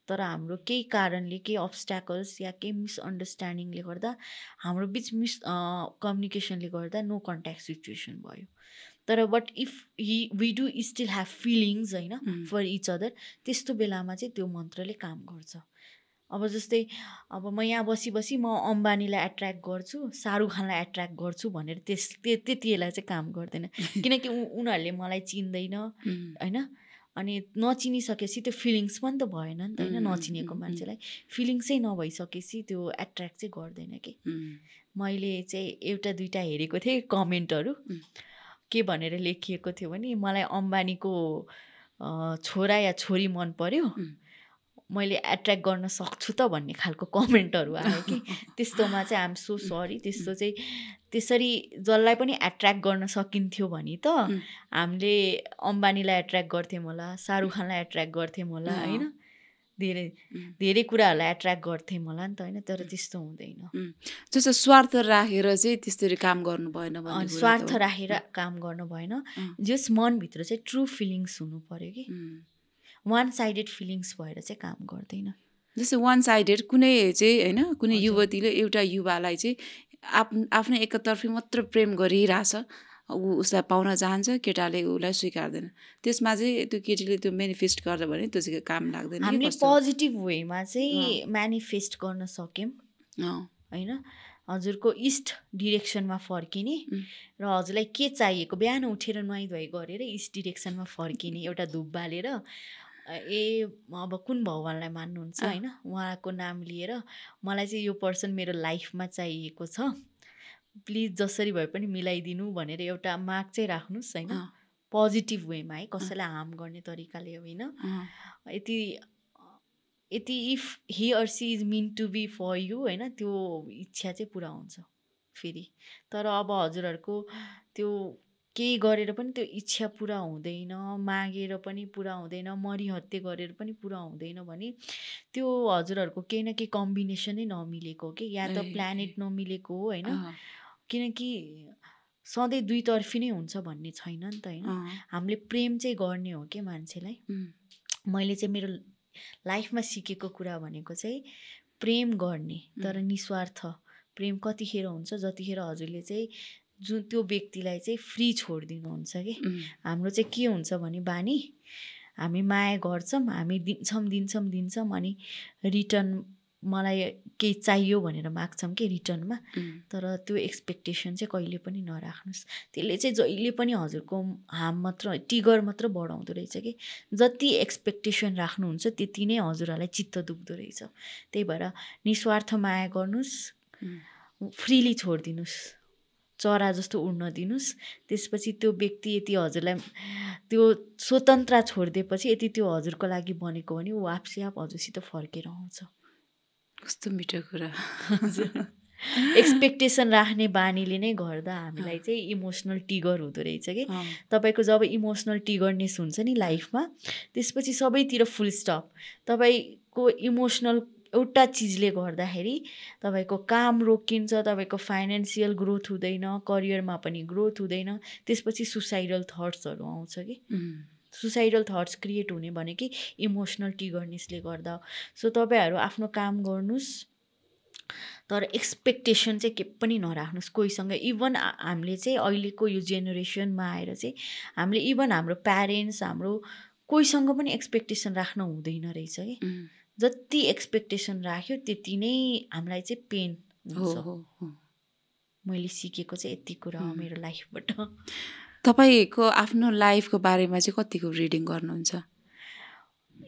तर हाम्रो केही कारणले केही अब्स्ट्याकल्स या केही मिसअन्डरस्ट्यान्डिङले गर्दा हाम्रो बिच मिस कम्युनिकेसनले गर्दा नो कन्ट्याक्ट सिचुएसन भयो तर but if he we do still have feelings होइन फर इच अदर त्यस्तो बेलामा चाहिँ त्यो मन्त्रले काम गर्छ अब जस्तै अब म यहाँ बसी बसी म अम्बानीलाई एट्र्याक्ट गर्छु शाहरुख खानलाई एट्र्याक्ट गर्छु भनेर त्यस त्यतिलाई चाहिँ काम गर्दैन किनकि उनीहरूले मलाई चिन्दैन होइन अनि नचिनिसकेपछि त्यो फिलिङ्स पनि त भएन नि त होइन नचिनेको मान्छेलाई फिलिङ्सै नभइसकेपछि त्यो एट्र्याक्ट चाहिँ गर्दैन कि मैले चाहिँ एउटा दुइटा हेरेको थिएँ कमेन्टहरू के भनेर लेखिएको थियो भने मलाई अम्बानीको छोरा या छोरी मन पर्यो मैले एट्र्याक्ट गर्न सक्छु त भन्ने खालको कमेन्टहरू आयो कि त्यस्तोमा चाहिँ आइएम सो सरी त्यस्तो चाहिँ त्यसरी जसलाई पनि एट्र्याक्ट गर्न सकिन्थ्यो भने त हामीले अम्बानीलाई एट्र्याक्ट गर्थ्यौँ होला शाहरुख खानलाई एट्र्याक्ट गर्थ्यौँ होला होइन धेरै धेरै कुराहरूलाई एट्र्याक्ट गर्थ्यौँ होला नि त होइन तर त्यस्तो हुँदैन जस्तो स्वार्थ राखेर चाहिँ त्यसरी काम गर्नु भएन स्वार्थ राखेर काम गर्नु भएन जस मनभित्र चाहिँ ट्रु फिलिङ्स हुनु पऱ्यो कि वान साइडेड फिलिङ्स भएर चाहिँ काम गर्दैन जस्तै वान साइडेड कुनै चाहिँ होइन कुनै युवतीले एउटा युवालाई चाहिँ आप आफ्नो एकतर्फी मात्र प्रेम गरिरहेछ ऊ उसलाई पाउन चाहन्छ केटाले उसलाई स्वीकार्दैन त्यसमा चाहिँ त्यो केटीले त्यो मेनिफेस्ट गर्दा भने त्यो चाहिँ काम लाग्दैन हामीले पोजिटिभ वेमा चाहिँ मेनिफेस्ट गर्न सक्यौँ होइन हजुरको इस्ट डिरेक्सनमा फर्किने र हजुरलाई के चाहिएको बिहान उठेर नुहाइ धुवाई गरेर इस्ट डिरेक्सनमा फर्किने एउटा धुप बालेर ए अब कुन भगवान्लाई मान्नुहुन्छ होइन उहाँको नाम लिएर मलाई चाहिँ यो पर्सन मेरो लाइफमा चाहिएको छ प्लिज जसरी भए पनि मिलाइदिनु भनेर एउटा माग चाहिँ राख्नुहोस् होइन पोजिटिभ वेमा है कसैलाई हार्म गर्ने तरिकाले होइन यति यति if he or she is meant to be for you होइन त्यो इच्छा चाहिँ पुरा हुन्छ फेरि तर अब हजुरहरूको त्यो केही गरेर पनि त्यो इच्छा पुरा हुँदैन मागेर पनि पुरा हुँदैन मरिहत्ते गरेर पनि पुरा हुँदैन भने त्यो हजुरहरूको केही न केही कम्बिनेसनै नमिलेको हो कि या त प्लानेट नमिलेको हो होइन किनकि सधैँ दुईतर्फी नै हुन्छ भन्ने छैन नि त होइन हामीले प्रेम चाहिँ गर्ने हो क्या मान्छेलाई मैले चाहिँ मेरो लाइफमा सिकेको कुरा भनेको चाहिँ प्रेम गर्ने तर निस्वार्थ प्रेम कतिखेर हुन्छ जतिखेर हजुरले चाहिँ जुन त्यो व्यक्तिलाई चाहिँ फ्री छोडिदिनु हुन्छ कि हाम्रो चाहिँ के हुन्छ भने बानी हामी माया गर्छौँ हामी दिन्छौँ दिन्छौँ दिन्छौँ अनि रिटर्न मलाई केही चाहियो भनेर माग्छौँ कि रिटर्नमा तर त्यो एक्सपेक्टेसन चाहिँ कहिले पनि नराख्नुहोस् त्यसले चाहिँ जहिले पनि हजुरको हाम मात्र टिगर मात्र बढाउँदो रहेछ कि जति एक्सपेक्टेसन राख्नुहुन्छ त्यति नै हजुरहरूलाई चित्त दुख्दो रहेछ त्यही भएर निस्वार्थ माया गर्नुहोस् फ्रिली छोडिदिनुहोस् चरा जस्तो उड्न दिनुहोस् त्यसपछि त्यो व्यक्ति यति हजुरलाई त्यो स्वतन्त्र छोडिदिएपछि यति त्यो हजुरको लागि बनेको भने ऊ आफसे आफ हजुरसित फर्केर आउँछ कस्तो मिठो कुरा एक्सपेक्टेसन राख्ने बानीले नै गर्दा हामीलाई चाहिँ इमोसनल टिगर हुँदो रहेछ कि तपाईँको जब इमोसनल टिगरनेस हुन्छ नि लाइफमा त्यसपछि सबैतिर फुल स्टप तपाईँको इमोसनल एउटा चिजले गर्दाखेरि तपाईँको काम रोकिन्छ तपाईँको फाइनेन्सियल ग्रोथ हुँदैन करियरमा पनि ग्रोथ हुँदैन त्यसपछि सुसाइडल थट्सहरू आउँछ कि सुसाइडल थट्स क्रिएट हुने भने कि इमोसनल टिगर्नेसले गर्दा सो तपाईँहरू आफ्नो काम गर्नुहोस् तर एक्सपेक्टेसन चाहिँ के पनि नराख्नुहोस् कोहीसँग इभन हामीले चाहिँ अहिलेको यो जेनेरेसनमा आएर चाहिँ हामीले इभन हाम्रो प्यारेन्ट्स हाम्रो कोहीसँग पनि एक्सपेक्टेसन राख्न हुँदैन रहेछ कि जति एक्सपेक्टेसन राख्यो त्यति नै हामीलाई चाहिँ पेन हुन्छ मैले सिकेको चाहिँ यति कुरा हो मेरो लाइफबाट तपाईँको आफ्नो लाइफको बारेमा चाहिँ कतिको रिडिङ गर्नुहुन्छ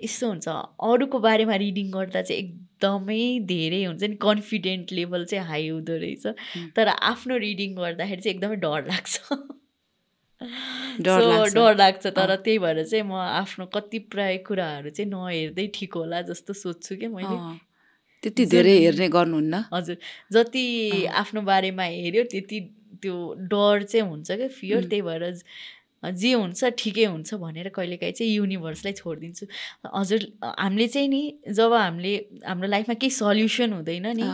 यस्तो हुन्छ अरूको बारेमा रिडिङ गर्दा चाहिँ एकदमै धेरै हुन्छ नि कन्फिडेन्ट लेभल चाहिँ हाई हुँदो रहेछ तर आफ्नो रिडिङ गर्दाखेरि चाहिँ एकदमै डर लाग्छ डर लाग्छ तर त्यही भएर चाहिँ म आफ्नो कति प्राय कुराहरू चाहिँ नहेर्दै ठिक होला जस्तो सोध्छु क्या मैले त्यति धेरै हेर्ने गर्नुहुन्न हजुर जति आफ्नो बारेमा हेऱ्यो त्यति त्यो डर चाहिँ हुन्छ क्या फियर त्यही भएर जे हुन्छ ठिकै हुन्छ भनेर कहिलेकाहीँ चाहिँ युनिभर्सलाई छोडिदिन्छु हजुर हामीले चाहिँ नि जब हामीले हाम्रो लाइफमा केही सल्युसन हुँदैन नि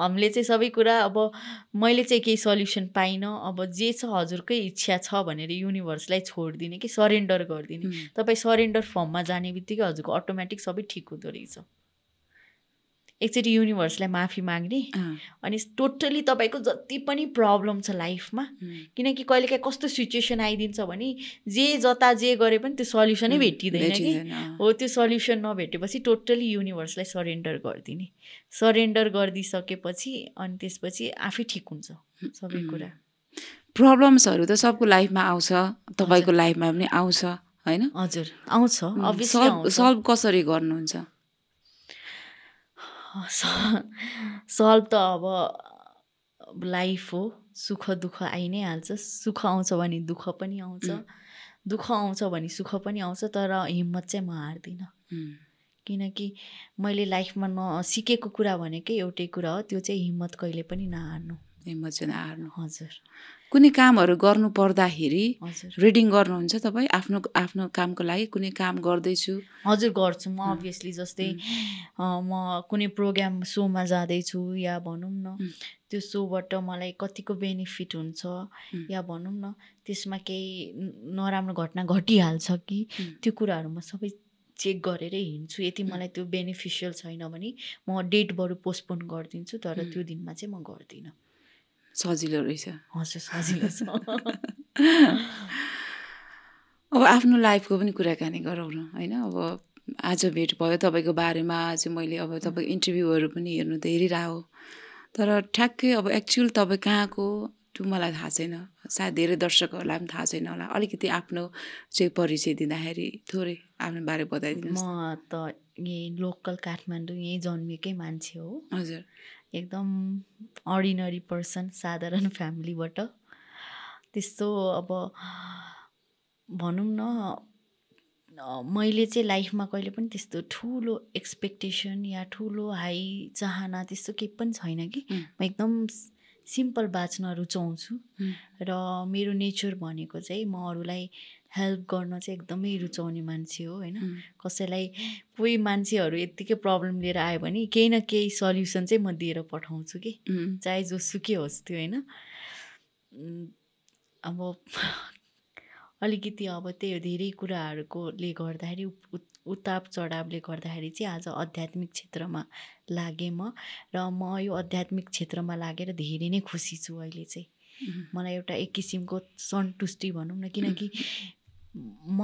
हामीले चाहिँ सबै कुरा अब मैले चाहिँ केही सल्युसन पाइनँ अब जे छ हजुरकै इच्छा छ भनेर युनिभर्सलाई छोडिदिने कि सरेन्डर गरिदिने तपाईँ सरेन्डर फर्ममा जाने बित्तिकै हजुरको अटोमेटिक सबै ठिक हुँदो रहेछ एकचोटि युनिभर्सलाई माफी माग्ने अनि टोटल्ली तपाईँको जति पनि प्रब्लम छ लाइफमा किनकि कहिलेकाहीँ कस्तो सिचुएसन आइदिन्छ भने जे जता जे गरे पनि त्यो सल्युसनै भेटिँदैन कि हो त्यो सल्युसन नभेटेपछि टोटल्ली युनिभर्सलाई सरेन्डर गरिदिने सरेन्डर गरिदिइसकेपछि अनि त्यसपछि आफै ठिक हुन्छ सबै कुरा प्रब्लम्सहरू त सबको लाइफमा आउँछ तपाईँको लाइफमा पनि आउँछ होइन हजुर आउँछ सल्भ कसरी गर्नुहुन्छ स सल्भ त अब लाइफ हो सुख दुःख आइ नै हाल्छ सुख आउँछ भने दुःख पनि आउँछ दुःख आउँछ भने सुख पनि आउँछ तर हिम्मत चाहिँ म हार्दिनँ किनकि मैले लाइफमा न सिकेको कुरा भनेकै एउटै कुरा हो त्यो चाहिँ हिम्मत कहिले पनि नहार्नु हिम्मत चाहिँ नहार्नु हजुर कुनै कामहरू गर्नु पर्दाखेरि रिडिङ गर्नुहुन्छ तपाईँ आफ्नो आफ्नो कामको लागि कुनै काम गर्दैछु हजुर गर्छु म अभियसली जस्तै म कुनै प्रोग्राम सोमा जाँदैछु या भनौँ न त्यो सोबाट मलाई कतिको बेनिफिट हुन्छ या भनौँ न त्यसमा केही नराम्रो घटना घटिहाल्छ कि त्यो कुराहरू म सबै चेक गरेरै हिँड्छु यति मलाई त्यो बेनिफिसियल छैन भने म डेट बरु पोस्टपोन गरिदिन्छु तर त्यो दिनमा चाहिँ म गर्दिनँ सजिलो रहेछ हजुर सजिलो छ अब आफ्नो लाइफको पनि कुराकानी गरौँ न होइन अब आज भेट भयो तपाईँको बारेमा आज मैले अब तपाईँको इन्टरभ्यूहरू पनि हेर्नु हेरिरहेको तर ठ्याक्कै अब एक्चुअल तपाईँ कहाँको त्यो मलाई थाहा छैन सायद धेरै दर्शकहरूलाई पनि थाहा छैन होला अलिकति आफ्नो चाहिँ परिचय दिँदाखेरि थोरै आफ्नो बारे बताइदिनु म त यहीँ लोकल काठमाडौँ यहीँ जन्मिएकै मान्छे हो हजुर एकदम अर्डिनरी पर्सन साधारण फ्यामिलीबाट त्यस्तो अब भनौँ न मैले चाहिँ लाइफमा कहिले पनि त्यस्तो ठुलो एक्सपेक्टेसन या ठुलो हाई चाहना त्यस्तो केही पनि छैन कि म एकदम सिम्पल बाँच्न रुचाउँछु र मेरो नेचर भनेको चाहिँ म अरूलाई हेल्प गर्न चाहिँ एकदमै रुचाउने मान्छे हो होइन कसैलाई कोही मान्छेहरू यत्तिकै प्रब्लम लिएर आयो भने केही न केही सल्युसन चाहिँ म दिएर पठाउँछु कि चाहे जोसुकै होस् त्यो होइन अब अलिकति अब त्यही हो धेरै कुराहरूकोले गर्दाखेरि उताप चढावले गर्दाखेरि चाहिँ आज आध्यात्मिक क्षेत्रमा लागेँ म र म यो आध्यात्मिक क्षेत्रमा लागेर धेरै नै खुसी छु अहिले चाहिँ मलाई एउटा एक किसिमको सन्तुष्टि भनौँ न किनकि म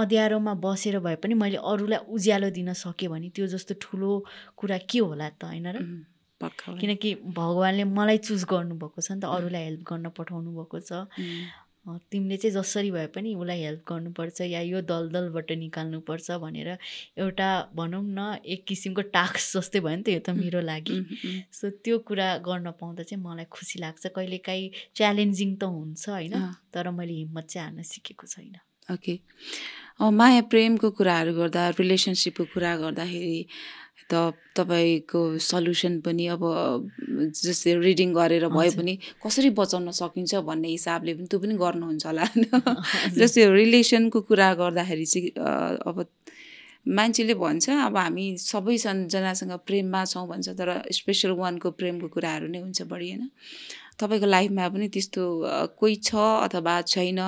अध्यारोमा बसेर भए पनि मैले अरूलाई उज्यालो दिन सकेँ भने त्यो जस्तो ठुलो कुरा के होला त होइन र किनकि भगवान्ले मलाई चुज गर्नुभएको छ नि त अरूलाई हेल्प गर्न पठाउनु भएको छ तिमीले चाहिँ जसरी भए पनि उसलाई हेल्प गर्नुपर्छ या यो दलदलबाट निकाल्नुपर्छ भनेर एउटा भनौँ न एक किसिमको टास्क जस्तै भयो नि त यो त मेरो लागि सो त्यो कुरा गर्न पाउँदा चाहिँ मलाई खुसी लाग्छ कहिलेकाहीँ च्यालेन्जिङ त हुन्छ होइन तर मैले हिम्मत चाहिँ हार्न सिकेको छैन ओके अब माया प्रेमको कुराहरू गर्दा रिलेसनसिपको कुरा गर्दाखेरि त तपाईँको सल्युसन पनि अब जस्तै रिडिङ गरेर भए पनि कसरी बचाउन सकिन्छ भन्ने हिसाबले पनि त्यो पनि गर्नुहुन्छ होला होइन जस्तै रिलेसनको कुरा गर्दाखेरि चाहिँ अब मान्छेले भन्छ अब हामी सबै सबैजनासँग प्रेममा छौँ भन्छ तर स्पेसल वानको प्रेमको कुराहरू नै हुन्छ बढी होइन तपाईँको लाइफमा पनि त्यस्तो कोही छ अथवा छैन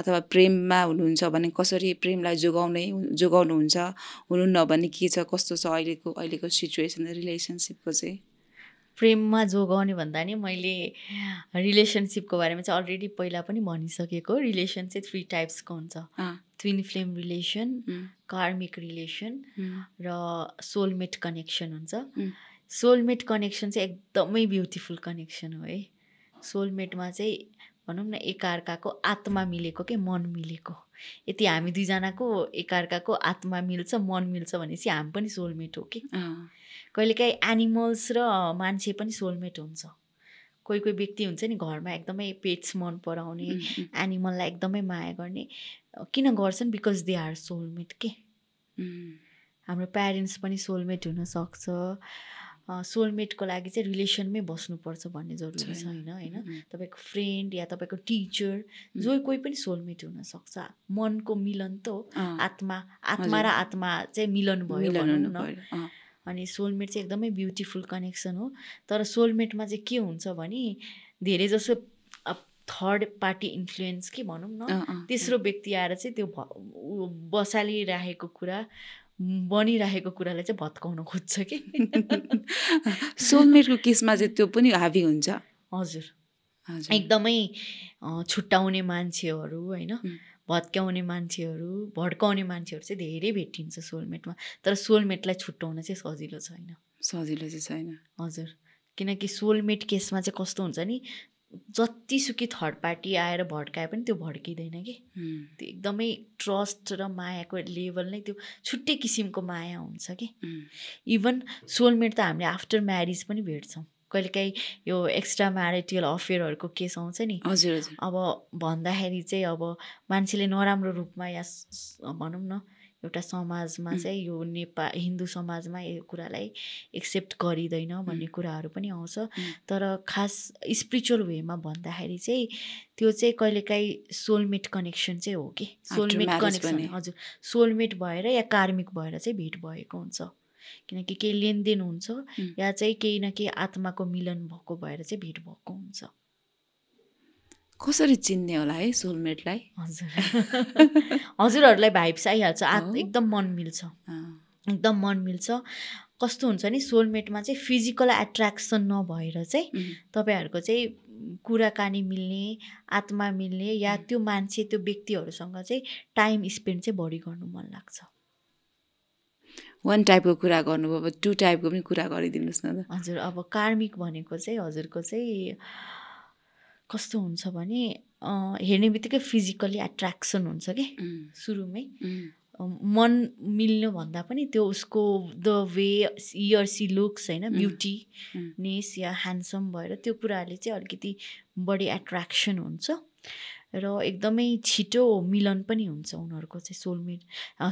अथवा प्रेममा हुनुहुन्छ भने कसरी प्रेमलाई जोगाउने जोगाउनुहुन्छ हुनुहुन्न भने के छ कस्तो छ अहिलेको अहिलेको सिचुएसन रिलेसनसिपको चाहिँ प्रेममा जोगाउने भन्दा नि मैले रिलेसनसिपको बारेमा चाहिँ अलरेडी पहिला पनि भनिसकेको रिलेसन चाहिँ थ्री टाइप्सको हुन्छ twin flame relation karmic relation र सोलमेट कनेक्सन हुन्छ सोलमेट कनेक्सन चाहिँ एकदमै ब्युटिफुल कनेक्सन हो है सोलमेटमा चाहिँ भनौँ न एकाअर्काको आत्मा मिलेको के मन मिलेको यति हामी दुईजनाको एकाअर्काको आत्मा मिल्छ मन मिल्छ भनेपछि हामी पनि सोलमेट हो कि कहिलेकाहीँ एनिमल्स र मान्छे पनि सोलमेट हुन्छ कोही कोही व्यक्ति हुन्छ नि घरमा एकदमै पेट्स मन पराउने एनिमललाई एकदमै माया गर्ने किन गर्छन् बिकज दे आर सोलमेट के हाम्रो प्यारेन्ट्स पनि सोलमेट हुनसक्छ सोलमेटको लागि चाहिँ रिलेसनमै बस्नुपर्छ भन्ने जरुरी छैन होइन तपाईँको फ्रेन्ड या तपाईँको टिचर जो कोही पनि सोलमेट हुनसक्छ मनको मिलन त हो आत्मा आत्मा र आत्मा चाहिँ मिलन भयो भनौँ न अनि सोलमेट चाहिँ एकदमै ब्युटिफुल कनेक्सन हो तर सोलमेटमा चाहिँ के हुन्छ भने धेरै जसो थर्ड पार्टी इन्फ्लुएन्स कि भनौँ न तेस्रो व्यक्ति आएर चाहिँ त्यो बसालिराखेको कुरा बनिरहेको कुरालाई चाहिँ भत्काउन खोज्छ कि सोलमेटको केसमा चाहिँ त्यो पनि हाबी हुन्छ हजुर एकदमै छुट्याउने मान्छेहरू होइन भत्काउने मान्छेहरू भड्काउने मान्छेहरू चाहिँ धेरै भेटिन्छ सोलमेटमा तर सोलमेटलाई छुट्याउन चाहिँ सजिलो छैन सजिलो चाहिँ छैन हजुर किनकि सोलमेट केसमा चाहिँ कस्तो हुन्छ नि जतिसुकै थर्ड पार्टी आएर भड्काए पनि त्यो भड्किँदैन कि त्यो एकदमै ट्रस्ट र मायाको लेभल नै त्यो छुट्टै किसिमको माया हुन्छ कि इभन सोलमेट त हामीले आफ्टर म्यारिज पनि भेट्छौँ कहिलेकाहीँ यो एक्स्ट्रा म्यारिटियल अफेयरहरूको केस आउँछ नि हजुर अब भन्दाखेरि चाहिँ अब मान्छेले नराम्रो रूपमा या भनौँ न एउटा समाजमा चाहिँ यो नेपा हिन्दू समाजमा यो कुरालाई एक्सेप्ट गरिँदैन भन्ने कुराहरू पनि आउँछ तर खास स्पिरिचुअल वेमा भन्दाखेरि चाहिँ त्यो चाहिँ कहिलेकाहीँ सोलमेट कनेक्सन चाहिँ हो कि सोलमेट कनेक्सन हजुर सोलमेट भएर या कार्मिक भएर चाहिँ भेट भएको हुन्छ किनकि केही लेनदेन हुन्छ या चाहिँ केही न केही आत्माको मिलन भएको भएर चाहिँ भेट भएको हुन्छ कसरी चिन्ने होला है सोलमेटलाई हजुर हजुरहरूलाई भाइब्स आइहाल्छ आ एकदम मन मिल्छ एकदम मन मिल्छ कस्तो हुन्छ नि सोलमेटमा चाहिँ फिजिकल एट्र्याक्सन नभएर चाहिँ तपाईँहरूको चाहिँ कुराकानी मिल्ने आत्मा मिल्ने या त्यो मान्छे त्यो व्यक्तिहरूसँग चाहिँ टाइम स्पेन्ड चाहिँ बढी गर्नु मन लाग्छ वान टाइपको कुरा गर्नुभयो अब टु टाइपको पनि कुरा गरिदिनुहोस् न त हजुर अब कार्मिक भनेको चाहिँ हजुरको चाहिँ कस्तो हुन्छ भने हेर्ने बित्तिकै फिजिकली एट्र्याक्सन हुन्छ कि सुरुमै मन मिल्नुभन्दा पनि त्यो उसको the way he or she looks होइन ब्युटी नेस या ह्यान्डसम भएर त्यो कुराहरूले चाहिँ अलिकति बढी एट्र्याक्सन हुन्छ र एकदमै छिटो मिलन पनि हुन्छ उनीहरूको चाहिँ सोलमेट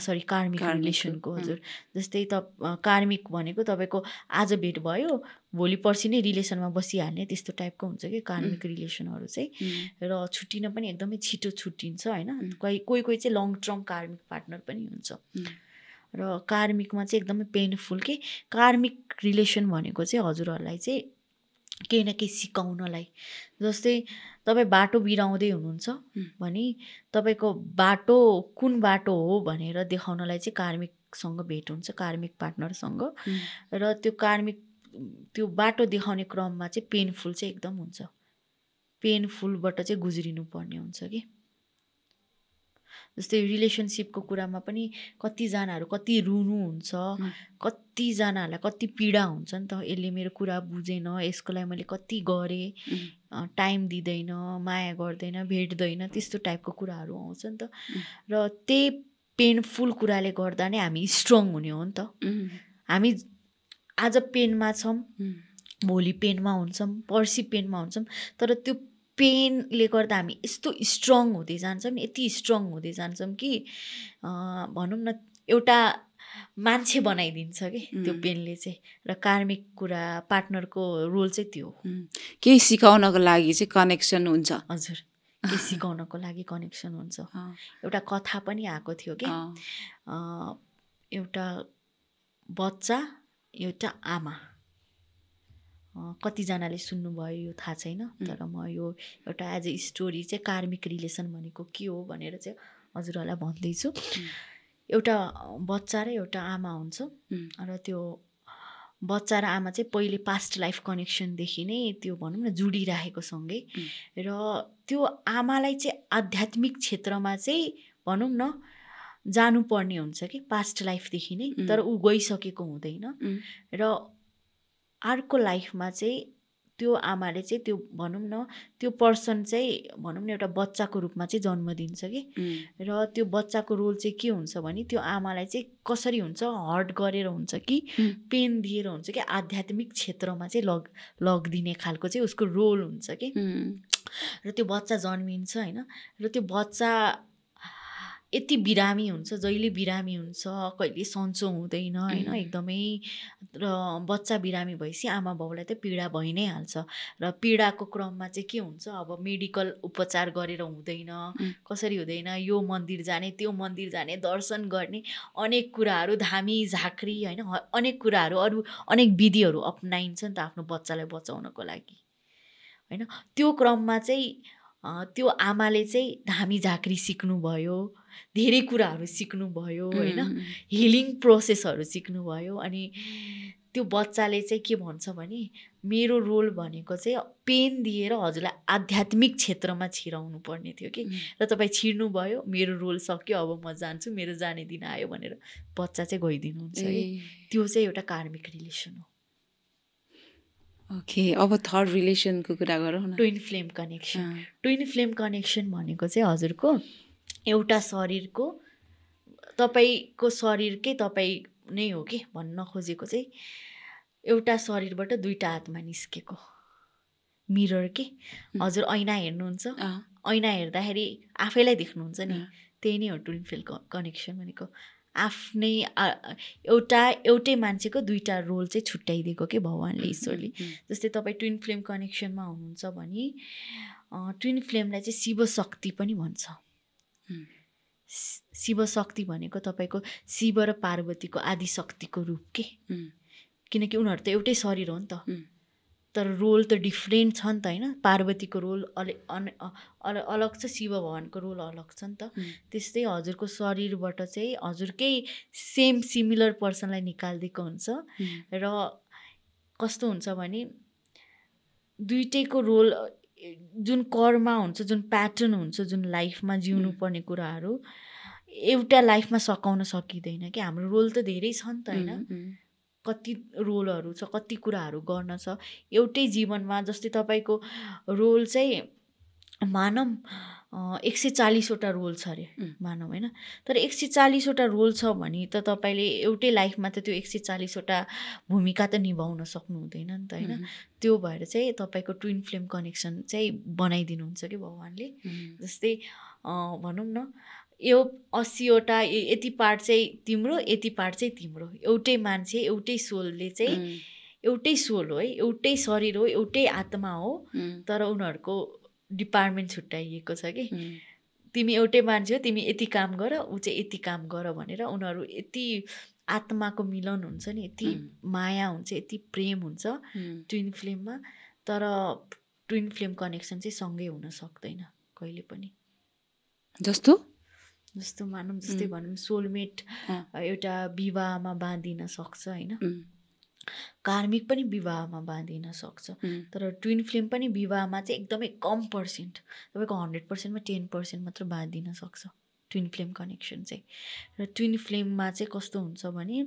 सरी कार्मिक रिलेसनको हजुर जस्तै त कार्मिक भनेको तपाईँको आज भेट भयो भोलि पर्सि नै रिलेसनमा बसिहाल्ने त्यस्तो टाइपको हुन्छ कि कार्मिक रिलेसनहरू चाहिँ र छुट्टिन पनि एकदमै छिटो छुट्टिन्छ होइन कोही कोही कोही चाहिँ लङ टर्म कार्मिक पार्टनर पनि हुन्छ र कार्मिकमा चाहिँ एकदमै पेनफुल कि कार्मिक रिलेसन भनेको चाहिँ हजुरहरूलाई चाहिँ केही न केही सिकाउनलाई जस्तै तपाईँ बाटो बिराउँदै हुनुहुन्छ भने तपाईँको बाटो कुन बाटो हो भनेर देखाउनलाई चाहिँ कार्मिकसँग भेट हुन्छ कार्मिक पार्टनरसँग र त्यो कार्मिक त्यो बाटो देखाउने क्रममा चाहिँ पेनफुल चाहिँ एकदम हुन्छ पेनफुलबाट चाहिँ गुज्रिनु पर्ने हुन्छ कि जस्तै रिलेसनसिपको कुरामा पनि कतिजनाहरू कति रुनुहुन्छ कतिजनाहरूलाई कति पीडा हुन्छ नि त यसले मेरो कुरा बुझेन यसको लागि मैले कति गरेँ टाइम दिँदैन माया गर्दैन भेट्दैन त्यस्तो टाइपको कुराहरू आउँछ नि त र त्यही पेनफुल कुराले गर्दा नै हामी स्ट्रङ हुने हो नि त हामी आज पेनमा छौँ भोलि पेनमा हुन्छौँ पर्सि पेनमा हुन्छौँ तर त्यो पेनले गर्दा हामी यस्तो स्ट्रङ हुँदै जान्छौँ यति स्ट्रङ हुँदै जान्छौँ कि भनौँ न एउटा मान्छे बनाइदिन्छ कि त्यो पेनले चाहिँ र कार्मिक कुरा पार्टनरको रोल चाहिँ त्यो हो केही सिकाउनको लागि चाहिँ कनेक्सन हुन्छ हजुर केही सिकाउनको लागि कनेक्सन हुन्छ एउटा कथा पनि आएको थियो कि एउटा बच्चा एउटा आमा कतिजनाले सुन्नुभयो यो थाहा छैन तर म यो एउटा एज ए स्टोरी चाहिँ कार्मिक रिलेसन भनेको के हो भनेर चाहिँ हजुरहरूलाई भन्दैछु एउटा बच्चा र एउटा आमा हुन्छ र त्यो बच्चा र आमा चाहिँ पहिले पास्ट लाइफ कनेक्सनदेखि नै त्यो भनौँ न जुडिराखेको सँगै र त्यो आमालाई चाहिँ आध्यात्मिक क्षेत्रमा चाहिँ भनौँ न जानुपर्ने हुन्छ कि पास्ट लाइफदेखि नै तर ऊ गइसकेको हुँदैन र अर्को लाइफमा चाहिँ त्यो आमाले चाहिँ त्यो भनौँ न त्यो पर्सन चाहिँ भनौँ न एउटा बच्चाको रूपमा चाहिँ जन्म दिन्छ कि र त्यो बच्चाको रोल चाहिँ के हुन्छ भने त्यो आमालाई चाहिँ कसरी हुन्छ हर्ट गरेर हुन्छ कि पेन दिएर हुन्छ कि आध्यात्मिक क्षेत्रमा चाहिँ लग लगिदिने खालको चाहिँ उसको रोल हुन्छ कि र त्यो बच्चा जन्मिन्छ होइन र त्यो बच्चा यति बिरामी हुन्छ जहिले बिरामी हुन्छ कहिले सन्चो हुँदैन होइन एकदमै र बच्चा बिरामी भएपछि आमा बाउलाई त पीडा भइ नै हाल्छ र पीडाको क्रममा चाहिँ के हुन्छ अब मेडिकल उपचार गरेर हुँदैन कसरी हुँदैन यो मन्दिर जाने त्यो मन्दिर जाने दर्शन गर्ने अनेक कुराहरू धामी झाँक्री होइन अनेक कुराहरू अरू अनेक विधिहरू अप्नाइन्छ नि त आफ्नो बच्चालाई बचाउनको लागि होइन त्यो क्रममा चाहिँ त्यो आमाले चाहिँ धामी झाँक्री सिक्नुभयो धेरै कुराहरू सिक्नुभयो होइन हिलिङ प्रोसेसहरू सिक्नुभयो अनि त्यो बच्चाले चाहिँ के भन्छ भने मेरो रोल भनेको चाहिँ पेन दिएर हजुरलाई आध्यात्मिक क्षेत्रमा छिराउनु पर्ने थियो कि र तपाईँ छिर्नुभयो मेरो रोल सक्यो अब म जान्छु मेरो जाने दिन आयो भनेर बच्चा चाहिँ गइदिनुहुन्छ है त्यो चाहिँ एउटा कार्मिक रिलेसन हो ओके अब थर्ड रिलेसनको कुरा गरौँ न twin flame connection twin flame connection भनेको चाहिँ हजुरको एउटा शरीरको तपाईँको शरीरकै तपाईँ नै हो कि भन्न खोजेको चाहिँ एउटा शरीरबाट दुईवटा आत्मा निस्केको मिरर के हजुर ऐना हेर्नुहुन्छ ऐना हेर्दाखेरि आफैलाई देख्नुहुन्छ नि त्यही नै हो ट्विन फिल कनेक्सन भनेको आफ्नै एउटा एउटै मान्छेको दुईवटा रोल चाहिँ छुट्याइदिएको के भगवान्ले ईश्वरले जस्तै तपाईँ ट्विन फ्लेम कनेक्सनमा हुनुहुन्छ भने ट्विन फ्लेमलाई चाहिँ शिव शक्ति पनि भन्छ शिवशक्ति भनेको तपाईँको शिव र पार्वतीको आदि शक्तिको रूप के किनकि उनीहरू त एउटै शरीर हो नि त तर रोल त डिफ्रेन्ट छ नि त होइन पार्वतीको रोल अलि अन अलग छ शिव भगवान्को रोल अलग छ नि त त्यस्तै हजुरको शरीरबाट चाहिँ हजुरकै सेम सिमिलर पर्सनलाई निकालिदिएको हुन्छ र कस्तो हुन्छ भने दुइटैको रोल जुन कर्म हुन्छ जुन प्याटर्न हुन्छ जुन लाइफमा जिउनु पर्ने कुराहरू एउटा लाइफमा सकाउन सकिँदैन कि हाम्रो रोल त धेरै छ नि त होइन कति रोलहरू छ कति कुराहरू गर्न छ एउटै जीवनमा जस्तै तपाईँको रोल चाहिँ मानौँ एक सय चालिसवटा रोल छ अरे मानौँ होइन तर एक सय चालिसवटा रोल छ भने त तपाईँले एउटै लाइफमा त त्यो एक सय चालिसवटा भूमिका त निभाउन सक्नु हुँदैन नि त होइन त्यो भएर चाहिँ तपाईँको ट्विन फ्लेम कनेक्सन चाहिँ बनाइदिनुहुन्छ कि भगवान्ले जस्तै भनौँ न यो असीवटा यति पार्ट चाहिँ तिम्रो यति पार्ट चाहिँ तिम्रो एउटै मान्छे एउटै सोलले चाहिँ एउटै सोल हो है एउटै शरीर हो एउटै आत्मा हो तर उनीहरूको डिपार्टमेन्ट छुट्याइएको छ कि तिमी एउटै मान्छे हो तिमी यति काम गर ऊ चाहिँ यति काम गर भनेर उनीहरू यति आत्माको मिलन हुन्छ नि यति माया हुन्छ यति प्रेम हुन्छ ट्विन फ्लेममा तर ट्विन फ्लेम कनेक्सन चाहिँ सँगै हुन सक्दैन कहिले पनि जस्तो जस्तो मानौँ जस्तै भनौँ सोलमेट एउटा विवाहमा बाँधिन सक्छ होइन कार्मिक पनि विवाहमा बाँधिन सक्छ तर ट्विन फ्लेम पनि विवाहमा चाहिँ एकदमै कम पर्सेन्ट तपाईँको हन्ड्रेड पर्सेन्टमा टेन पर्सेन्ट मात्र बाँधिन सक्छ ट्विन फ्लेम कनेक्सन चाहिँ र ट्विन फ्लेममा चाहिँ कस्तो हुन्छ भने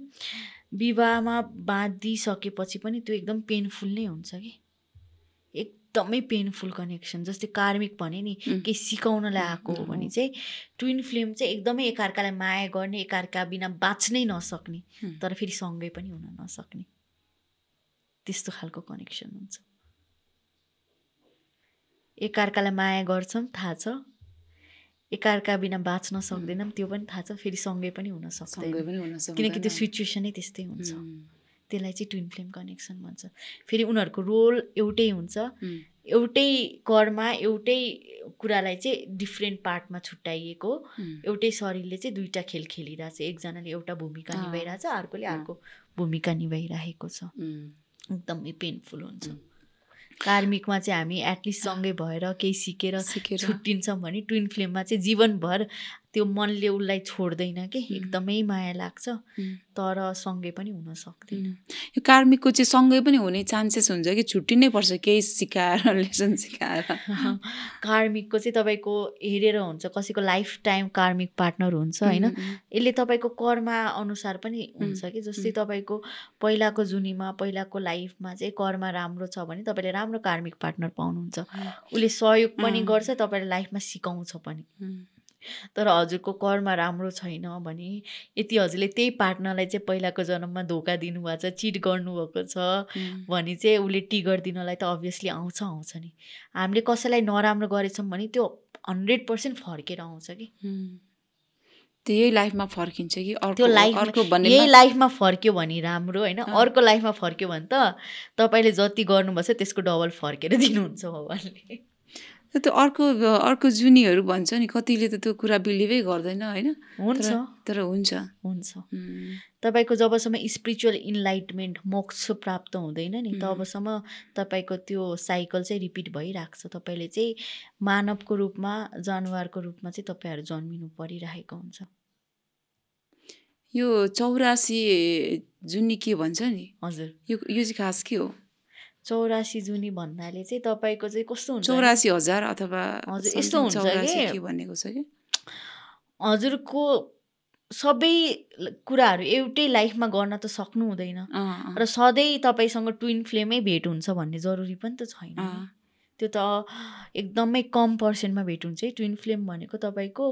विवाहमा बाँधिसकेपछि पनि त्यो एकदम पेनफुल नै हुन्छ कि एकदमै पेनफुल कनेक्सन जस्तै कार्मिक भने नि केही सिकाउनलाई आएको हो भने चाहिँ ट्विन फ्लेम चाहिँ एकदमै एकअर्कालाई माया गर्ने एकअर्का बिना बाँच्नै नसक्ने तर फेरि सँगै पनि हुन नसक्ने त्यस्तो खालको कनेक्सन हुन्छ एकअर्कालाई माया गर्छौँ थाहा छ एकअर्का बिना बाँच्न सक्दैनौँ त्यो पनि थाहा छ फेरि सँगै पनि हुन सक्छ किनकि त्यो सिचुएसनै त्यस्तै हुन्छ त्यसलाई चाहिँ ट्विन फ्लेम कनेक्सन भन्छ फेरि उनीहरूको रोल एउटै हुन्छ एउटै करमा एउटै कुरालाई चाहिँ डिफ्रेन्ट पार्टमा छुट्याइएको एउटै शरीरले चाहिँ दुईवटा खेल खेलिरहेछ एकजनाले एउटा भूमिका निभाइरहेछ अर्कोले अर्को भूमिका निभाइरहेको छ एकदमै पेनफुल हुन्छ कार्मिकमा चाहिँ हामी एटलिस्ट सँगै भएर केही सिकेर सिकेर छुट्टिन्छौँ भने ट्विन फ्लेममा चाहिँ जीवनभर त्यो मनले उसलाई छोड्दैन कि एकदमै माया लाग्छ तर सँगै पनि हुन सक्दैन यो कार्मिकको चाहिँ सँगै पनि हुने चान्सेस हुन्छ कि छुट्टिनै पर्छ केही सिकाएर लेसन सिकाएर कार्मिकको चाहिँ तपाईँको हेरेर हुन्छ कसैको लाइफ टाइम कार्मिक पार्टनर हुन्छ होइन यसले तपाईँको कर्मा अनुसार पनि हुन्छ कि जस्तै तपाईँको पहिलाको जुनीमा पहिलाको लाइफमा चाहिँ कर्म राम्रो छ भने तपाईँले राम्रो कार्मिक पार्टनर पाउनुहुन्छ उसले सहयोग पनि गर्छ तपाईँले लाइफमा सिकाउँछ पनि तर हजुरको कर्म राम्रो छैन भने यति हजुरले त्यही पार्टनरलाई चाहिँ पहिलाको जन्ममा धोका दिनुभएको छ चिट गर्नुभएको छ भने चाहिँ उसले टी दिनलाई त अभियसली आउँछ आउँछ नि हामीले कसैलाई नराम्रो गरेछौँ भने त्यो हन्ड्रेड पर्सेन्ट फर्केर आउँछ कि त्यही लाइफमा फर्किन्छ कि अर्को लाइफ अर्को भन्ने यही लाइफमा फर्क्यो भने राम्रो होइन अर्को लाइफमा फर्क्यो भने त तपाईँले जति गर्नुभएको छ त्यसको डबल फर्केर दिनुहुन्छ भगवान्ले त्यो अर्को अर्को जुनीहरू भन्छ नि कतिले त त्यो कुरा बिलिभै गर्दैन होइन हुन्छ तर हुन्छ हुन्छ तपाईँको जबसम्म स्पिरिचुअल इन्लाइटमेन्ट मोक्ष प्राप्त हुँदैन नि तबसम्म तपाईँको त्यो साइकल चाहिँ रिपिट भइरहेको छ तपाईँले चाहिँ मानवको रूपमा जनावरको रूपमा चाहिँ तपाईँहरू जन्मिनु परिरहेको हुन्छ यो चौरासी जुनी के भन्छ नि हजुर यो यो चाहिँ खास के हो चौरासी जुनी भन्नाले चाहिँ तपाईँको चाहिँ कस्तो हुन्छ चौरासी हजार अथवा हजुर यस्तो हुन्छ कि भनेको छ कि हजुरको सबै कुराहरू एउटै लाइफमा गर्न त सक्नु हुँदैन र सधैँ तपाईँसँग ट्विन फ्लेमै भेट हुन्छ भन्ने जरुरी पनि त छैन त्यो त एकदमै कम पर्सेन्टमा भेट हुन्छ है ट्विन फ्लेम भनेको तपाईँको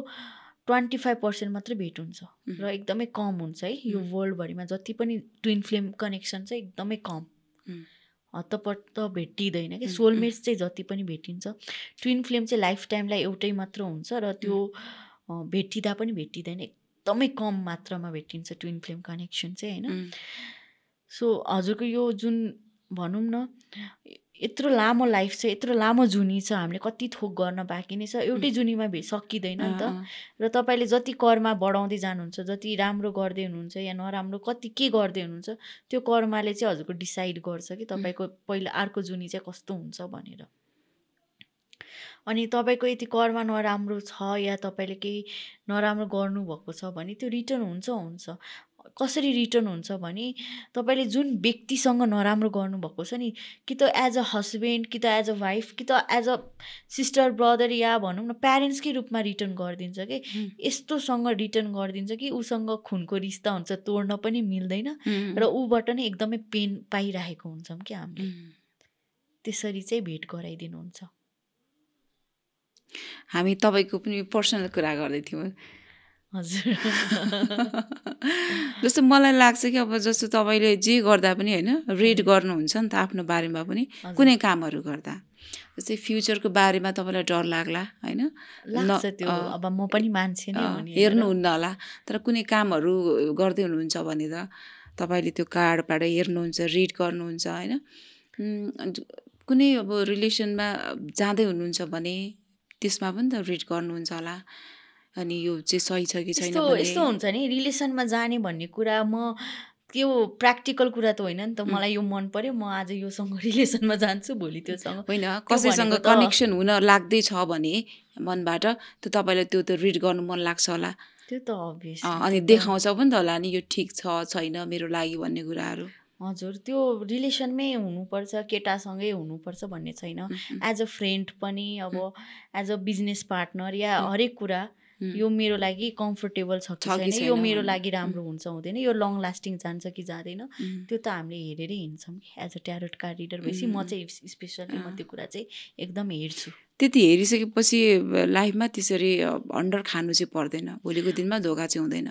ट्वेन्टी फाइभ पर्सेन्ट मात्रै भेट हुन्छ र एकदमै कम हुन्छ है यो वर्ल्डभरिमा जति पनि ट्विन फ्लेम कनेक्सन छ एकदमै कम हत्तपत्त भेटिँदैन कि सोलमेट्स चाहिँ जति पनि भेटिन्छ ट्विन फ्लेम चाहिँ लाइफ टाइमलाई एउटै मात्र हुन्छ र त्यो भेटिँदा पनि भेटिँदैन एकदमै कम मात्रामा भेटिन्छ ट्विन फ्लेम कनेक्सन चाहिँ होइन सो हजुरको यो जुन भनौँ न यत्रो लामो लाइफ छ यत्रो लामो जुनी छ हामीले कति थोक गर्न बाँकी नै छ एउटै जुनीमा भे सकिँदैन नि त र तपाईँले जति कर्मा बढाउँदै जानुहुन्छ जति राम्रो गर्दै हुनुहुन्छ या नराम्रो कति के गर्दै हुनुहुन्छ त्यो कर्मले चाहिँ हजुरको डिसाइड गर्छ कि तपाईँको पहिला अर्को जुनी चाहिँ कस्तो हुन्छ भनेर अनि तपाईँको यति कर्म नराम्रो छ या तपाईँले केही नराम्रो गर्नुभएको छ भने त्यो रिटर्न हुन्छ हुन्छ कसरी रिटर्न हुन्छ भने तपाईँले जुन व्यक्तिसँग नराम्रो गर्नुभएको छ नि कि त एज अ हस्बेन्ड कि त एज अ वाइफ कि त एज अ सिस्टर ब्रदर या भनौँ न प्यारेन्ट्सकै रूपमा रिटर्न गरिदिन्छ कि यस्तोसँग रिटर्न गरिदिन्छ कि उसँग खुनको रिस्ता हुन्छ तोड्न पनि मिल्दैन र ऊबाट नै एकदमै पेन पाइरहेको हुन्छौँ कि हामीले त्यसरी चाहिँ भेट गराइदिनुहुन्छ हामी तपाईँको पनि पर्सनल कुरा गर्दै थियौँ हजुर जस्तो मलाई लाग्छ कि अब जस्तो तपाईँले जे गर्दा पनि होइन रिड गर्नुहुन्छ नि त आफ्नो बारेमा पनि कुनै कामहरू गर्दा जस्तै फ्युचरको बारेमा तपाईँलाई डर लाग्ला होइन अब म पनि मान्छे हेर्नुहुन्न होला तर कुनै कामहरू गर्दै हुनुहुन्छ भने त तपाईँले त्यो कार्डबाट हेर्नुहुन्छ रिड गर्नुहुन्छ होइन कुनै अब रिलेसनमा जाँदै हुनुहुन्छ भने त्यसमा पनि त रिड गर्नुहुन्छ होला अनि यो चाहिँ सही छ कि छैन यस्तो हुन्छ नि रिलेसनमा जाने भन्ने कुरा म त्यो प्र्याक्टिकल कुरा त होइन नि त मलाई यो मन पर्यो म आज योसँग रिलेसनमा जान्छु भोलि त्योसँग होइन कसैसँग कनेक्सन हुन लाग्दैछ भने मनबाट त्यो तपाईँलाई त्यो त रिड गर्नु मन लाग्छ होला त्यो त अभियस अनि देखाउँछ पनि त होला नि यो ठिक छ छैन मेरो लागि भन्ने कुराहरू हजुर त्यो रिलेसनमै हुनुपर्छ केटासँगै हुनुपर्छ भन्ने छैन एज अ फ्रेन्ड पनि अब एज अ बिजनेस पार्टनर या हरेक कुरा यो मेरो लागि कम्फोर्टेबल छ कि छैन यो मेरो लागि राम्रो हुन्छ हुँदैन यो लङ लास्टिङ जान्छ कि जाँदैन त्यो त हामीले हेरेरै हिँड्छौँ कि as a tarot card reader भएपछि म चाहिँ स्पेसल्ली म त्यो कुरा चाहिँ एकदम हेर्छु त्यति हेरिसकेपछि लाइफमा त्यसरी अन्डर खानु चाहिँ पर्दैन भोलिको दिनमा धोका चाहिँ हुँदैन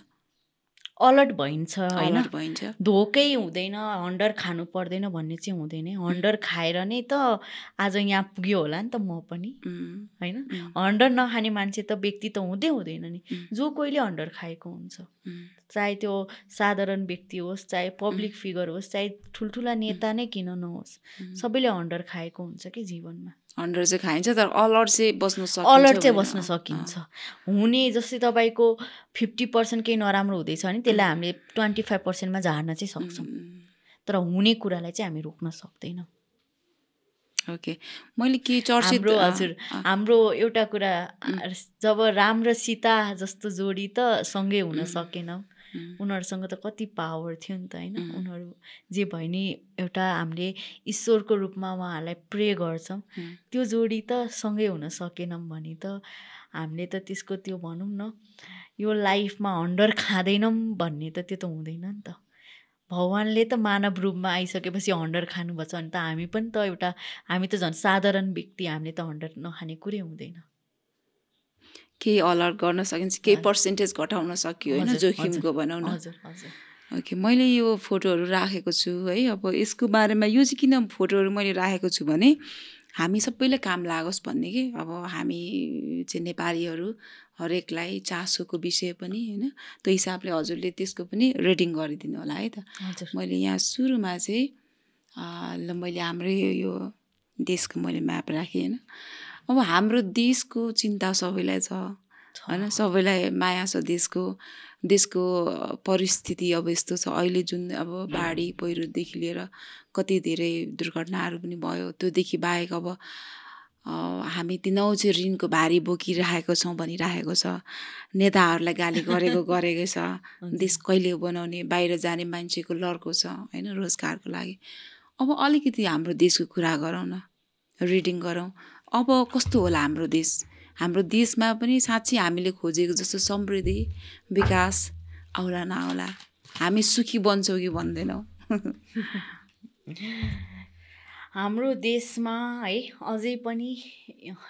अलर्ट भइन्छ होइन धोकै हुँदैन हन्डर खानु पर्दैन भन्ने चाहिँ हुँदैन हन्डर खाएर नै त आज यहाँ पुग्यो होला नि त म पनि होइन हन्डर नखाने मान्छे त व्यक्ति त हुँदै हुँदैन नि जो कोहीले हन्डर खाएको हुन्छ चाहे त्यो साधारण व्यक्ति होस् चाहे पब्लिक फिगर होस् चाहे ठुल्ठुला नेता नै किन नहोस् सबैले हन्डर खाएको हुन्छ कि जीवनमा हन्ड्रेड चाहिँ खाइन्छ तर अलर्ट चाहिँ बस्न सक्छ अलर्ट चाहिँ बस्न सकिन्छ हुने जस्तै तपाईँको फिफ्टी पर्सेन्ट केही नराम्रो हुँदैछ भने त्यसलाई हामीले ट्वेन्टी फाइभ पर्सेन्टमा झार्न चाहिँ सक्छौँ तर हुने कुरालाई चाहिँ हामी रोक्न सक्दैनौँ ओके मैले के चर्चित हजुर हाम्रो एउटा कुरा जब राम र सीता जस्तो जोडी त सँगै हुन सकेनौँ उनीहरूसँग त कति पावर थियो नि त होइन उनीहरू जे भयो नि एउटा हामीले ईश्वरको रूपमा उहाँहरूलाई प्रे गर्छौँ त्यो जोडी त सँगै हुन सकेनौँ भने त हामीले त त्यसको त्यो भनौँ न यो लाइफमा हन्डर खाँदैनौँ भन्ने त त्यो त हुँदैन नि त भगवान्ले त मानव रूपमा आइसकेपछि हन्डर खानुभएको छ भने त हामी पनि त एउटा हामी त झन् साधारण व्यक्ति हामीले त हन्डर नखाने कुरै हुँदैन केही अलर्ट गर्न सकिन्छ केही पर्सेन्टेज घटाउन सकियो होइन जोखिमको भनौँ न ओके मैले यो फोटोहरू राखेको छु है अब यसको बारेमा यो चाहिँ किन फोटोहरू मैले राखेको छु भने हामी सबैले काम लागोस् भन्ने कि अब हामी चाहिँ नेपालीहरू हरेकलाई चासोको विषय पनि होइन त्यो हिसाबले हजुरले त्यसको पनि रेडिङ गरिदिनु होला है त मैले यहाँ सुरुमा चाहिँ ल मैले हाम्रै यो देशको मैले म्याप राखेँ होइन अब हाम्रो देशको चिन्ता सबैलाई छ होइन सबैलाई माया छ देशको देशको परिस्थिति अब यस्तो छ अहिले जुन अब बाढी पहिरोदेखि लिएर कति धेरै दुर्घटनाहरू पनि भयो त्योदेखि बाहेक अब हामी तिनौ चाहिँ ऋणको भारी बोकिरहेको छौँ भनिराखेको छ नेताहरूलाई गाली गरेको गरेकै छ देश कहिले बनाउने बाहिर जाने मान्छेको लड्को छ होइन रोजगारको लागि अब अलिकति हाम्रो देशको कुरा गरौँ न रिडिङ गरौँ अब कस्तो होला हाम्रो देश हाम्रो देशमा पनि साँच्चै हामीले खोजेको जस्तो समृद्धि विकास आउला नआउला हामी सुखी बन्छौँ कि भन्दैनौँ हाम्रो देशमा है अझै पनि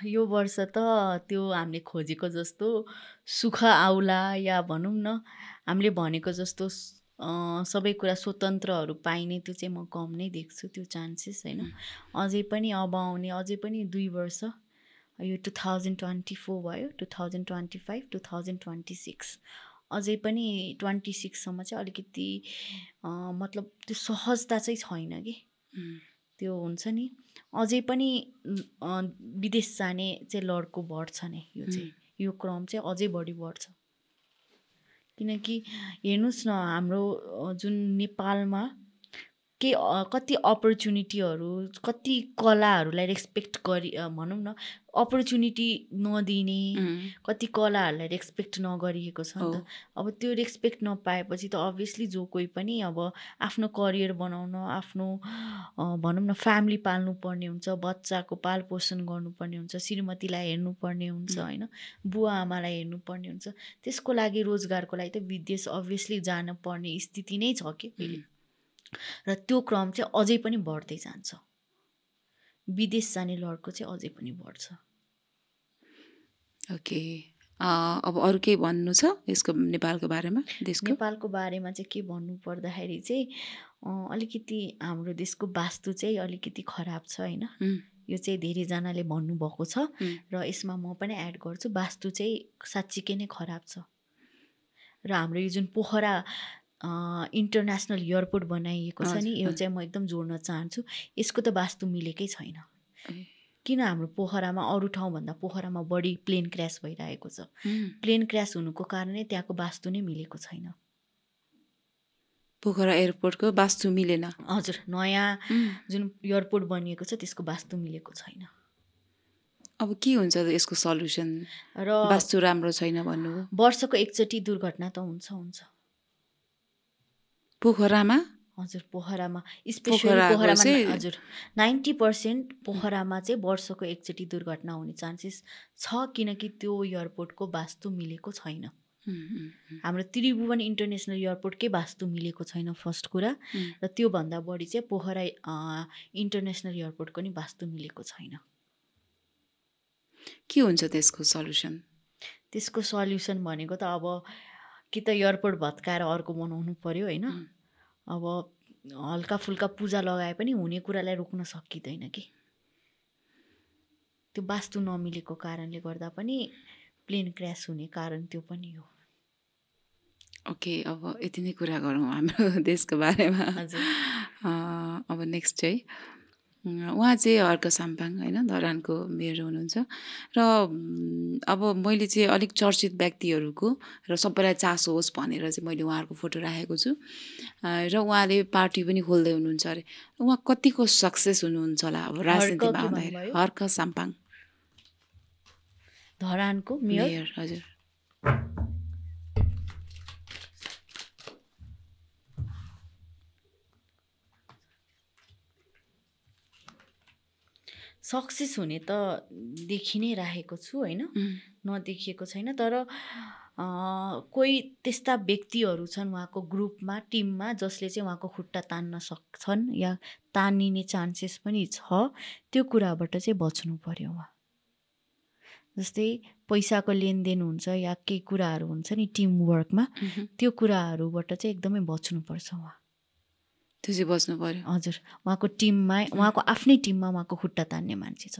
यो वर्ष त त्यो हामीले खोजेको जस्तो सुख आउला या भनौँ न हामीले भनेको जस्तो सबै कुरा स्वतन्त्रहरू पाइने त्यो चाहिँ म कम नै देख्छु त्यो चान्सेस होइन अझै पनि अब आउने अझै पनि दुई वर्ष यो टु थाउजन्ड ट्वेन्टी फोर भयो two thousand twenty five two thousand twenty six अझै पनि ट्वेन्टी सिक्ससम्म चाहिँ अलिकति मतलब त्यो सहजता चाहिँ छैन कि त्यो हुन्छ नि अझै पनि विदेश जाने चाहिँ लड्को बढ्छ नै यो चाहिँ यो क्रम चाहिँ अझै बढी बढ्छ किनकि हेर्नुहोस् न हाम्रो जुन नेपालमा के कति अपर्च्युनिटीहरू कति कलाहरूलाई रेस्पेक्ट गरि भनौँ न अपर्च्युनिटी नदिने कति कलाहरूलाई रेस्पेक्ट नगरिएको छ नि त अब त्यो रेस्पेक्ट नपाएपछि त अभियसली जो कोही पनि अब आफ्नो करियर बनाउन आफ्नो भनौँ न फ्यामिली पाल्नुपर्ने हुन्छ बच्चाको पाल पोषण गर्नुपर्ने हुन्छ श्रीमतीलाई हेर्नुपर्ने हुन्छ होइन बुवा आमालाई हेर्नुपर्ने हुन्छ त्यसको लागि रोजगारको लागि त विदेश अभियसली जानुपर्ने स्थिति नै छ कि र त्यो क्रम चाहिँ अझै पनि बढ्दै जान्छ विदेश जाने लड्को चाहिँ अझै पनि बढ्छ ओके अब अरू केही भन्नु छ यसको नेपालको बारेमा देशको नेपालको बारेमा चाहिँ के भन्नु पर्दाखेरि चाहिँ अलिकति हाम्रो देशको वास्तु चाहिँ अलिकति खराब छ होइन यो चाहिँ धेरैजनाले भन्नुभएको छ र यसमा म पनि एड गर्छु वास्तु चाहिँ साँच्चीकै नै खराब छ र हाम्रो यो जुन पोखरा इन्टरनेसनल एयरपोर्ट बनाइएको छ नि यो चाहिँ म एकदम जोड्न चाहन्छु यसको त वास्तु मिलेकै छैन किन हाम्रो पोखरामा अरू ठाउँभन्दा पोखरामा बढी प्लेन क्र्यास भइरहेको छ प्लेन क्र्यास हुनुको कारणै त्यहाँको वास्तु नै मिलेको छैन पोखरा एयरपोर्टको वास्तु मिलेन हजुर नयाँ जुन एयरपोर्ट बनिएको छ त्यसको वास्तु मिलेको छैन अब के हुन्छ यसको सल्युसन र वास्तु राम्रो छैन भन्नु वर्षको एकचोटि दुर्घटना त हुन्छ हुन्छ पोखरामा हजुर पोखरामा स्पेसली पोखरामा हजुर नाइन्टी पर्सेन्ट पोखरामा चाहिँ वर्षको एकचोटि दुर्घटना हुने चान्सेस छ किनकि त्यो एयरपोर्टको वास्तु मिलेको छैन हाम्रो त्रिभुवन इन्टरनेसनल एयरपोर्टकै वास्तु मिलेको छैन फर्स्ट कुरा र त्योभन्दा बढी चाहिँ पोखरा इन्टरनेसनल एयरपोर्टको नि वास्तु मिलेको छैन के हुन्छ त्यसको सल्युसन त्यसको सल्युसन भनेको त अब कि त एयरपोर्ट भत्काएर अर्को बनाउनु पऱ्यो होइन अब हल्का फुल्का पूजा लगाए पनि हुने कुरालाई रोक्न सकिँदैन कि त्यो वास्तु नमिलेको कारणले गर्दा पनि प्लेन क्र्यास हुने कारण त्यो पनि हो ओके okay, अब यति नै कुरा गरौँ हाम्रो देशको बारेमा अब नेक्स्ट चाहिँ उहाँ चाहिँ हर्क साम्पाङ होइन धरानको मेयर हुनुहुन्छ र अब मैले चाहिँ अलिक चर्चित व्यक्तिहरूको र सबैलाई चासो होस् भनेर चाहिँ मैले उहाँहरूको फोटो राखेको छु र उहाँले पार्टी पनि खोल्दै हुनुहुन्छ अरे उहाँ कतिको सक्सेस हुनुहुन्छ होला अब राजनीतिमा आउँदाखेरि हर्क साम्पाङ धरानको मेयर हजुर सक्सेस हुने त देखि नै राखेको छु होइन नदेखिएको छैन तर कोही त्यस्ता व्यक्तिहरू छन् उहाँको ग्रुपमा टिममा जसले चाहिँ उहाँको खुट्टा तान्न सक्छन् या तानिने चान्सेस पनि छ त्यो कुराबाट चाहिँ बच्नु पऱ्यो उहाँ जस्तै पैसाको लेनदेन हुन्छ या केही कुराहरू हुन्छ नि टिम वर्कमा त्यो कुराहरूबाट चाहिँ एकदमै बच्नुपर्छ उहाँ त्यो चाहिँ बस्नु पऱ्यो हजुर उहाँको टिममा उहाँको आफ्नै टिममा उहाँको खुट्टा तान्ने मान्छे छ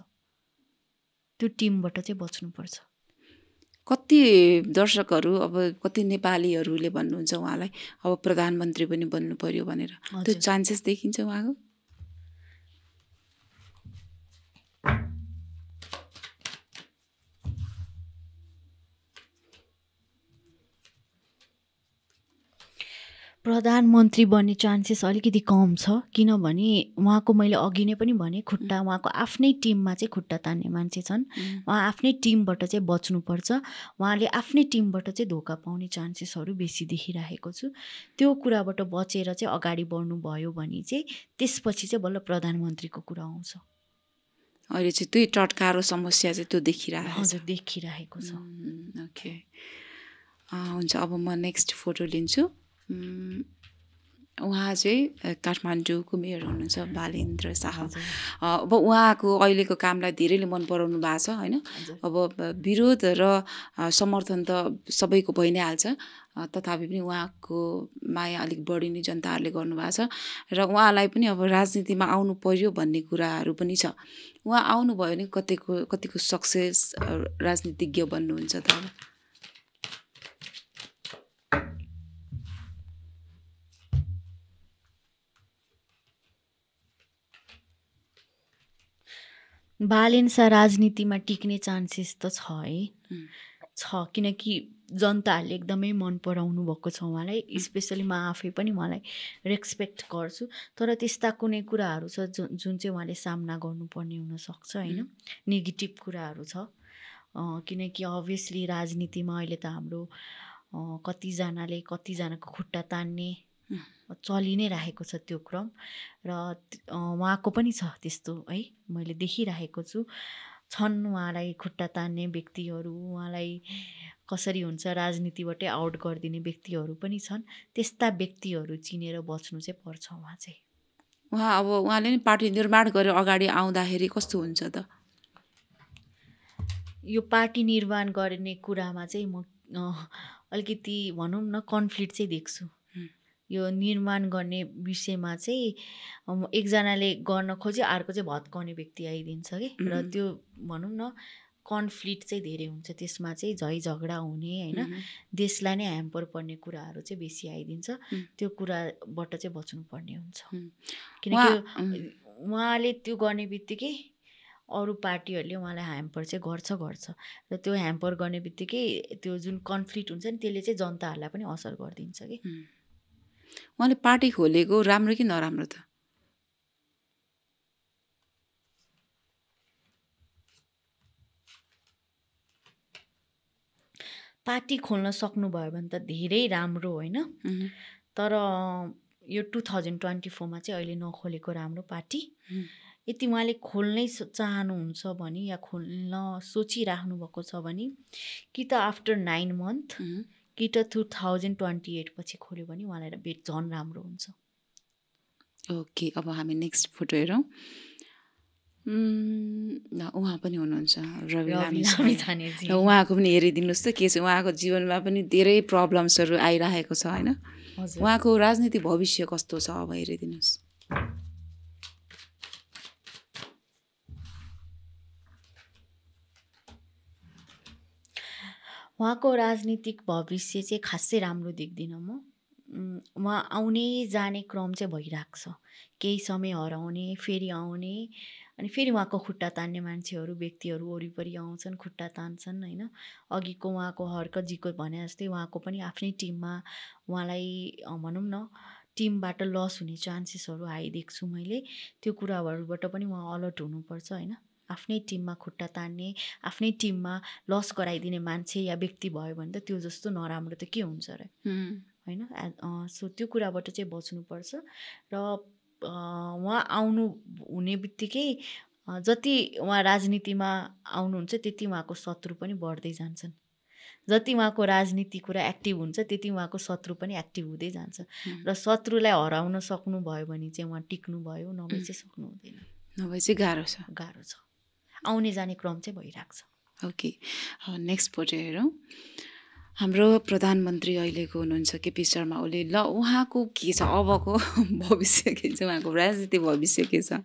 त्यो टिमबाट चाहिँ बच्नुपर्छ कति दर्शकहरू अब कति नेपालीहरूले भन्नुहुन्छ उहाँलाई अब प्रधानमन्त्री पनि बन्नु पऱ्यो भनेर त्यो चान्सेस देखिन्छ उहाँको प्रधानमन्त्री बन्ने चान्सेस अलिकति कम छ किनभने उहाँको मैले अघि नै पनि भने खुट्टा उहाँको आफ्नै टिममा चाहिँ खुट्टा तान्ने मान्छे छन् उहाँ आफ्नै टिमबाट चाहिँ बच्नुपर्छ उहाँले आफ्नै टिमबाट चाहिँ धोका पाउने चान्सेसहरू बेसी देखिरहेको छु त्यो कुराबाट बचेर चाहिँ अगाडि बढ्नुभयो भने चाहिँ त्यसपछि चाहिँ बल्ल प्रधानमन्त्रीको कुरा आउँछ अहिले चाहिँ त्यही टटकारो समस्या चाहिँ त्यो देखिरहेको हजुर देखिरहेको छ ओके हुन्छ अब म नेक्स्ट फोटो लिन्छु उहाँ चाहिँ काठमाडौँको मेयर हुनुहुन्छ बालेन्द्र शाह अब उहाँको अहिलेको कामलाई धेरैले मन पराउनु भएको छ होइन अब विरोध र समर्थन त सबैको भइ नै हाल्छ तथापि पनि उहाँको माया अलिक बढी नै जनताहरूले गर्नुभएको छ र उहाँलाई पनि अब राजनीतिमा आउनु पर्यो भन्ने कुराहरू पनि छ उहाँ आउनुभयो भने कतिको कतिको सक्सेस राजनीतिज्ञ बन्नुहुन्छ त ब्यालेन्स राजनीतिमा टिक्ने चान्सेस त छ है छ किनकि जनताहरूले एकदमै मन पराउनु भएको छ उहाँलाई स्पेसली म आफै पनि उहाँलाई रेस्पेक्ट गर्छु तर त्यस्ता कुनै कुराहरू छ जुन जुन चाहिँ उहाँले सामना गर्नुपर्ने हुनसक्छ होइन नेगेटिभ कुराहरू छ किनकि अभियसली राजनीतिमा अहिले त हाम्रो कतिजनाले कतिजनाको खुट्टा तान्ने चलि नै राखेको छ त्यो क्रम र उहाँको पनि छ त्यस्तो है मैले देखिराखेको छु छन् उहाँलाई खुट्टा तान्ने व्यक्तिहरू उहाँलाई कसरी हुन्छ राजनीतिबाटै आउट गरिदिने व्यक्तिहरू पनि छन् त्यस्ता व्यक्तिहरू चिनेर बच्नु चाहिँ पर्छ उहाँ चाहिँ उहाँ अब उहाँले नि पार्टी निर्माण गरेर अगाडि आउँदाखेरि कस्तो हुन्छ त यो पार्टी निर्माण गर्ने कुरामा चाहिँ म अलिकति भनौँ न कन्फ्लिक्ट चाहिँ देख्छु यो निर्माण गर्ने विषयमा चाहिँ एकजनाले गर्न खोज्यो अर्को चाहिँ भत्काउने व्यक्ति आइदिन्छ कि र त्यो भनौँ न कन्फ्लिक्ट चाहिँ धेरै हुन्छ त्यसमा चाहिँ झै झगडा हुने होइन देशलाई नै ह्याम्पर पर्ने कुराहरू चाहिँ बेसी आइदिन्छ त्यो कुराबाट चाहिँ बच्नुपर्ने हुन्छ किनकि उहाँले त्यो गर्ने बित्तिकै अरू पार्टीहरूले उहाँलाई ह्याम्पर चाहिँ गर्छ गर्छ र त्यो ह्याम्पर गर्ने बित्तिकै त्यो जुन कन्फ्लिक्ट हुन्छ नि त्यसले चाहिँ जनताहरूलाई पनि असर गरिदिन्छ कि उहाँले पार्टी खोलेको राम्रो कि नराम्रो त पार्टी खोल्न सक्नुभयो भने त धेरै राम्रो होइन तर यो टु थाउजन्ड ट्वेन्टी फोरमा चाहिँ अहिले नखोलेको राम्रो पार्टी यति उहाँले खोल्नै चाहनुहुन्छ भने या खोल्न सोचिराख्नु भएको छ भने कि त आफ्टर नाइन मन्थ कि त टु थाउजन्ड ट्वेन्टी एट पछि खोल्यो भने उहाँलाई भेट झन् राम्रो हुन्छ ओके अब हामी नेक्स्ट फोटो हेरौँ उहाँ पनि हुनुहुन्छ रवि उहाँको पनि हेरिदिनुहोस् त के छ उहाँको जीवनमा पनि धेरै प्रब्लम्सहरू आइरहेको छ होइन उहाँको राजनीति भविष्य कस्तो छ अब हेरिदिनुहोस् उहाँको राजनीतिक भविष्य चाहिँ खासै राम्रो देख्दिनँ म उहाँ आउने जाने क्रम चाहिँ भइरहेको छ केही समय हराउने फेरि आउने अनि फेरि उहाँको खुट्टा तान्ने मान्छेहरू व्यक्तिहरू वरिपरि आउँछन् खुट्टा तान्छन् होइन अघिको उहाँको हर्कजीको भने जस्तै उहाँको पनि आफ्नै टिममा उहाँलाई भनौँ न टिमबाट लस हुने चान्सेसहरू हाई देख्छु मैले त्यो कुराहरूबाट पनि उहाँ अलर्ट हुनुपर्छ होइन आफ्नै टिममा खुट्टा तान्ने आफ्नै टिममा लस गराइदिने मान्छे या व्यक्ति भयो भने त त्यो जस्तो नराम्रो त के हुन्छ र होइन सो त्यो कुराबाट चाहिँ बच्नुपर्छ र उहाँ आउनु हुने बित्तिकै जति उहाँ राजनीतिमा आउनुहुन्छ त्यति उहाँको शत्रु पनि बढ्दै जान्छन् जति उहाँको राजनीति कुरा एक्टिभ हुन्छ त्यति उहाँको शत्रु पनि एक्टिभ हुँदै जान्छ र शत्रुलाई हराउन सक्नुभयो भने चाहिँ उहाँ टिक्नुभयो नभए चाहिँ सक्नु हुँदैन नभए चाहिँ गाह्रो छ गाह्रो छ आउने जाने क्रम चाहिँ भइरहेको छ ओके नेक्स्ट नेक्स्टपट्टि हेरौँ हाम्रो प्रधानमन्त्री अहिलेको हुनुहुन्छ केपी शर्मा ओली ल उहाँको के छ अबको भविष्य के छ उहाँको राजनीति भविष्य के छ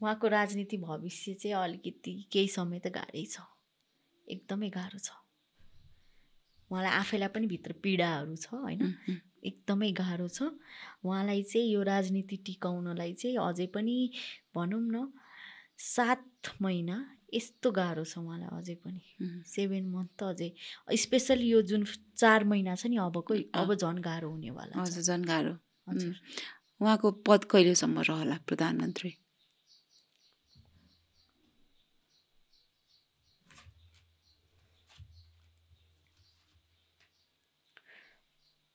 उहाँको राजनीति भविष्य चाहिँ अलिकति केही समय त गाह्रै छ एकदमै गाह्रो छ उहाँलाई आफैलाई पनि भित्र पीडाहरू छ होइन एकदमै गाह्रो छ उहाँलाई चाहिँ यो राजनीति टिकाउनलाई चाहिँ अझै पनि भनौँ न सात महिना यस्तो गाह्रो छ उहाँलाई अझै पनि सेभेन मन्थ त अझै स्पेसली यो जुन चार महिना छ नि अबको अब झन् गाह्रो हुनेवाला हजुर झन् गाह्रो हजुर उहाँको पद कहिलेसम्म रहला प्रधानमन्त्री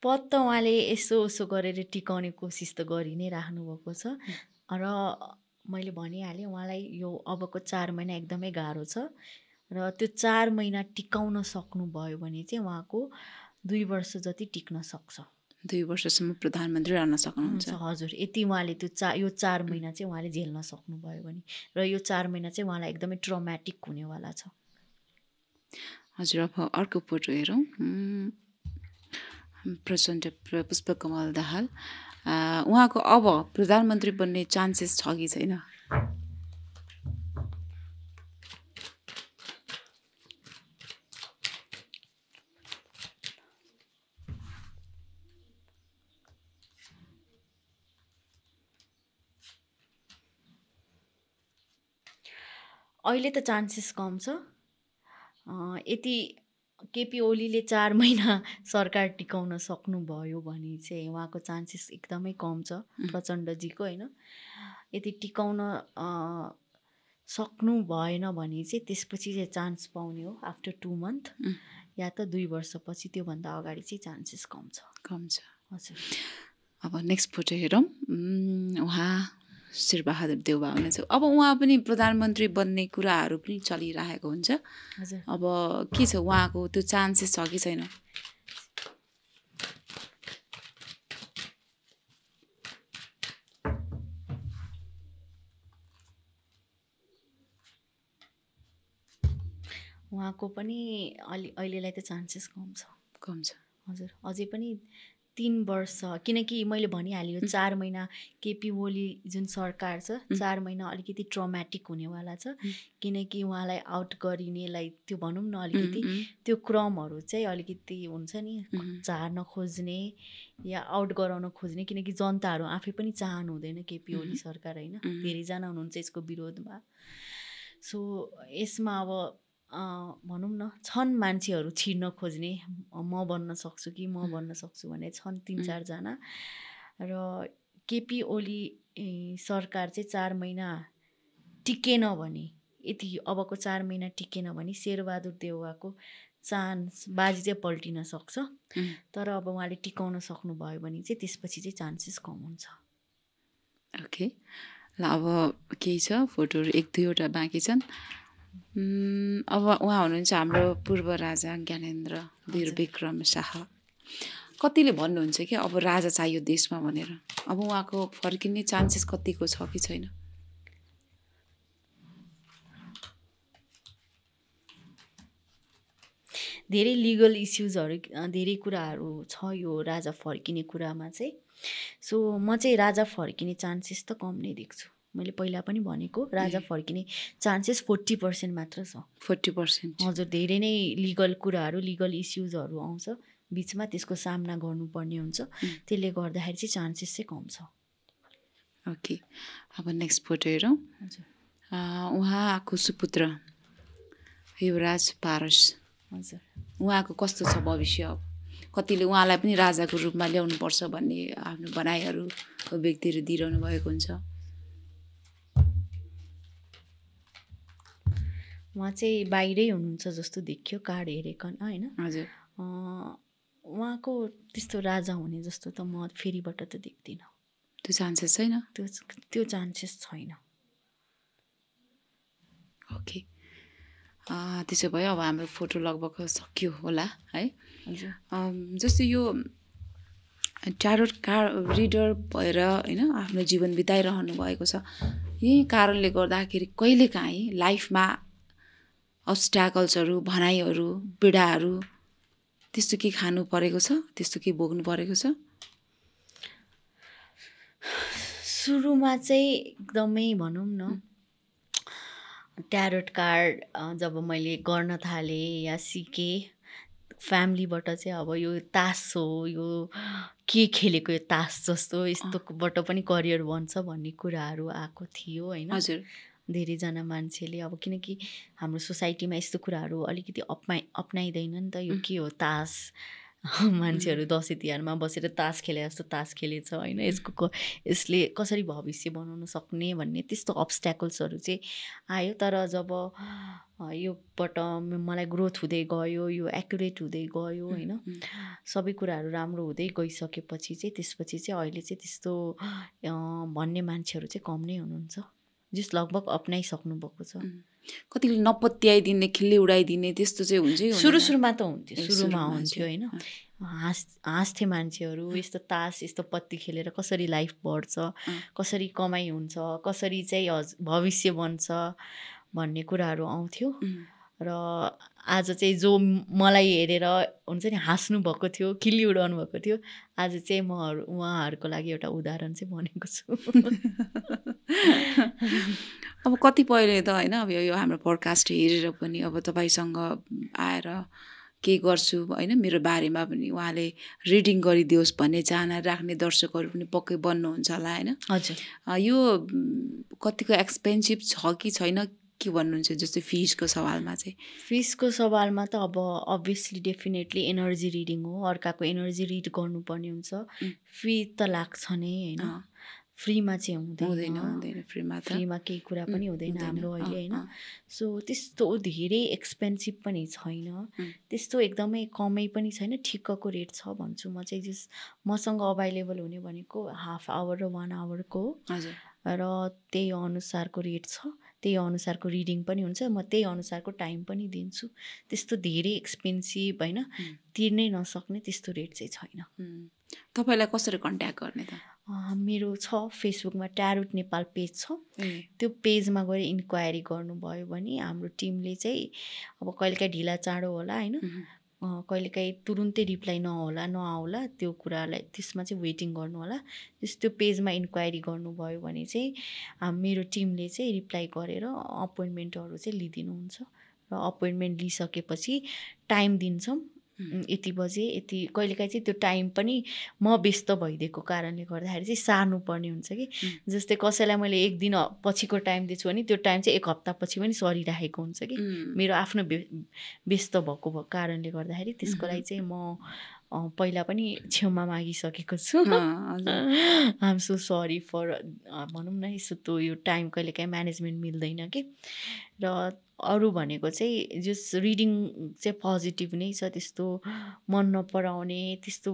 पद त उहाँले यसो उसो गरेर टिकाउने कोसिस त गरि नै राख्नुभएको छ र मैले भनिहालेँ उहाँलाई यो अबको चार महिना एकदमै गाह्रो छ र त्यो चार महिना टिकाउन सक्नुभयो भने चाहिँ उहाँको दुई वर्ष जति टिक्न सक्छ दुई वर्षसम्म प्रधानमन्त्री रहन सक्नुहुन्छ हजुर यति उहाँले त्यो चा यो चार महिना चाहिँ उहाँले झेल्न सक्नुभयो भने र यो चार महिना चाहिँ उहाँलाई एकदमै ट्रमेटिक हुनेवाला छ हजुर अब अर्को फोटो हेरौँ प्रचण्ड पुष्पकमल दाहाल उहाँको अब प्रधानमन्त्री बन्ने चान्सेस छ कि छैन अहिले त चान्सेस कम छ यति केपी ओलीले चार महिना सरकार टिकाउन सक्नुभयो भने चाहिँ उहाँको चान्सेस एकदमै कम छ प्रचण्डजीको होइन यदि टिकाउन सक्नु भएन भने चाहिँ त्यसपछि चाहिँ चान्स पाउने हो आफ्टर टु मन्थ या त दुई वर्षपछि त्योभन्दा अगाडि चाहिँ चान्सेस कम छ कम छ हजुर अब नेक्स्ट फोटो हेरौँ उहाँ शेरबहादुर देउबा हुनुहुन्छ अब उहाँ पनि प्रधानमन्त्री बन्ने कुराहरू पनि चलिरहेको हुन्छ अब के छ उहाँको त्यो चान्सेस छ कि छैन उहाँको पनि अलि अहिलेलाई त चान्सेस कम छ कम छ हजुर अझै पनि तिन वर्ष किनकि मैले भनिहालेँ चार महिना केपी ओली जुन सरकार छ चार महिना अलिकति ट्रमेटिक हुनेवाला छ किनकि उहाँलाई आउट गरिनेलाई त्यो भनौँ न अलिकति त्यो क्रमहरू चाहिँ अलिकति हुन्छ नि झार्न खोज्ने या आउट गराउन खोज्ने किनकि जनताहरू आफै पनि चाहनु हुँदैन केपी ओली सरकार होइन धेरैजना हुनुहुन्छ यसको विरोधमा सो यसमा अब भनौँ न छन् मान्छेहरू छिर्न खोज्ने म बन्न सक्छु कि म बन्न सक्छु भने छन् तिन चारजना र केपी ओली सरकार चाहिँ चार महिना टिकेन भने यति अबको चार महिना टिकेन भने शेरबहादुर देउवाको चान्स बाजी चाहिँ पल्टिन सक्छ तर अब उहाँले टिकाउन सक्नुभयो भने चाहिँ त्यसपछि चाहिँ चान्सेस कम हुन्छ ओके ल अब केही छ फोटोहरू एक दुईवटा बाँकी छन् अब उहाँ हुनुहुन्छ हाम्रो पूर्व राजा ज्ञानेन्द्र वीर विक्रम शाह कतिले भन्नुहुन्छ कि अब राजा चाहियो देशमा भनेर अब उहाँको फर्किने चान्सेस कतिको छ कि छैन धेरै लिगल इस्युजहरू धेरै कुराहरू छ यो राजा फर्किने कुरामा चाहिँ सो म चाहिँ राजा फर्किने चान्सेस त कम नै देख्छु मैले पहिला पनि भनेको राजा फर्किने चान्सेस फोर्टी पर्सेन्ट मात्र छ फोर्टी पर्सेन्ट हजुर धेरै नै लिगल कुराहरू लिगल इस्युजहरू आउँछ बिचमा त्यसको सामना गर्नुपर्ने हुन्छ त्यसले गर्दाखेरि चाहिँ चान्सेस चाहिँ कम छ ओके अब नेक्स्ट फोटो हेरौँ हजुर उहाँको सुपुत्र युवराज पारस हजुर उहाँको कस्तो छ भविष्य अब कतिले उहाँलाई पनि राजाको रूपमा ल्याउनुपर्छ भन्ने आफ्नो भनाइहरू व्यक्तिहरू दिइरहनु भएको हुन्छ उहाँ चाहिँ बाहिरै हुनुहुन्छ जस्तो देखियो कार्ड हेरेकन होइन हजुर उहाँको त्यस्तो राजा हुने जस्तो त म फेरिबाट त देख्दिनँ त्यो चान्सेस छैन त्यो त्यो चान्सेस छैन ओके त्यसो भए अब हाम्रो फोटो लगभग सकियो होला है जस्तो यो टाढो कार रिडर भएर होइन आफ्नो जीवन बिताइरहनु भएको छ यही कारणले गर्दाखेरि कहिलेकाहीँ लाइफमा अब्सट्याकल्सहरू भनाइहरू पीडाहरू त्यस्तो के खानु परेको छ त्यस्तो के भोग्नु परेको छ सुरुमा चाहिँ एकदमै भनौँ न ट्यारोट कार्ड जब मैले गर्न थालेँ या सिकेँ फ्यामिलीबाट चाहिँ अब यो तास हो यो के खेलेको यो तास जस्तो यस्तोबाट पनि करियर बन्छ भन्ने कुराहरू आएको थियो होइन हजुर धेरैजना मान्छेले अब किनकि हाम्रो सोसाइटीमा यस्तो कुराहरू अलिकति अप्नाइ अप्नाइँदैन नि त यो के हो तास मान्छेहरू दसैँ तिहारमा बसेर तास खेले जस्तो तास खेलेछ होइन यसको क यसले कसरी भविष्य बनाउन सक्ने भन्ने त्यस्तो अब्सट्याकल्सहरू चाहिँ आयो तर जब यो पट मलाई ग्रोथ हुँदै गयो यो एक्युरेट हुँदै गयो होइन सबै कुराहरू राम्रो हुँदै गइसकेपछि चाहिँ त्यसपछि चाहिँ अहिले चाहिँ त्यस्तो भन्ने मान्छेहरू चाहिँ कम नै हुनुहुन्छ जिस लगभग अप्नाइसक्नु भएको छ कतिले नपत्याइदिने खिल्ली उडाइदिने त्यस्तो चाहिँ हुन्छ सुरु सुरुमा त हुन्थ्यो सुरुमा हुन्थ्यो होइन हाँस हाँस्थे मान्छेहरू यस्तो तास यस्तो पत्ती खेलेर कसरी लाइफ बढ्छ कसरी कमाइ हुन्छ कसरी चाहिँ भविष्य बन्छ भन्ने कुराहरू आउँथ्यो र आज चाहिँ जो मलाई हेरेर हुन्छ नि हाँस्नु भएको थियो खिल्ली उडाउनु भएको थियो आज चाहिँ म उहाँहरूको लागि एउटा उदाहरण चाहिँ भनेको छु अब कतिपयले त होइन अब यो हाम्रो पडकास्ट हेरेर पनि अब तपाईँसँग आएर के गर्छु होइन मेरो बारेमा पनि उहाँले रिडिङ गरिदियोस् भन्ने चाहना राख्ने दर्शकहरू पनि पक्कै बन्नुहुन्छ होला होइन हजुर यो कतिको एक्सपेन्सिभ छ कि छैन के भन्नुहुन्छ जस्तो फिसको सवालमा चाहिँ फिसको सवालमा त अब अभियसली डेफिनेटली एनर्जी रिडिङ हो अर्काको एनर्जी रिड गर्नुपर्ने हुन्छ फी त लाग्छ नै होइन फ्रीमा चाहिँ हुँदैन हुँदैन फ्रीमा फ्रीमा केही कुरा पनि हुँदैन हाम्रो अहिले होइन सो त्यस्तो धेरै एक्सपेन्सिभ पनि छैन त्यस्तो एकदमै कमै पनि छैन ठिक्कको रेट छ भन्छु म चाहिँ जस मसँग अभाइलेबल हुने भनेको हाफ आवर र वान आवरको र त्यही अनुसारको रेट छ त्यही अनुसारको रिडिङ पनि हुन्छ म त्यही अनुसारको टाइम पनि दिन्छु त्यस्तो धेरै एक्सपेन्सिभ होइन तिर्नै नसक्ने त्यस्तो रेट चाहिँ छैन तपाईँलाई कसरी कन्ट्याक्ट गर्ने त मेरो छ फेसबुकमा ट्यारोट नेपाल पेज छ त्यो पेजमा गएर इन्क्वायरी गर्नुभयो भने हाम्रो टिमले चाहिँ अब कहिलेकाहीँ ढिला चाँडो होला होइन कहिलेकाहीँ तुरुन्तै रिप्लाई नहोला नआउला त्यो कुरालाई त्यसमा चाहिँ वेटिङ गर्नु होला जस्तो त्यो पेजमा इन्क्वायरी गर्नुभयो भने चाहिँ मेरो टिमले चाहिँ रिप्लाई गरेर अपोइन्टमेन्टहरू चाहिँ लिइदिनुहुन्छ र अपोइन्टमेन्ट लिइसकेपछि टाइम दिन्छौँ यति बजे यति कहिलेकाहीँ चाहिँ त्यो टाइम पनि म व्यस्त भइदिएको कारणले गर्दाखेरि चाहिँ सार्नुपर्ने हुन्छ कि जस्तै कसैलाई मैले एक दिन पछिको टाइम दिन्छु भने त्यो टाइम चाहिँ एक हप्ता पछि पनि सरिराखेको हुन्छ कि मेरो आफ्नो व्यस्त भएको कारणले गर्दाखेरि त्यसको लागि चाहिँ म पहिला पनि छेउमा मागिसकेको छु आइएम सो सरी फर भनौँ न यसो त यो टाइम कहिलेकाहीँ म्यानेजमेन्ट मिल्दैन कि र अरू भनेको चाहिँ जस रिडिङ चाहिँ पोजिटिभ नै छ त्यस्तो मन नपराउने त्यस्तो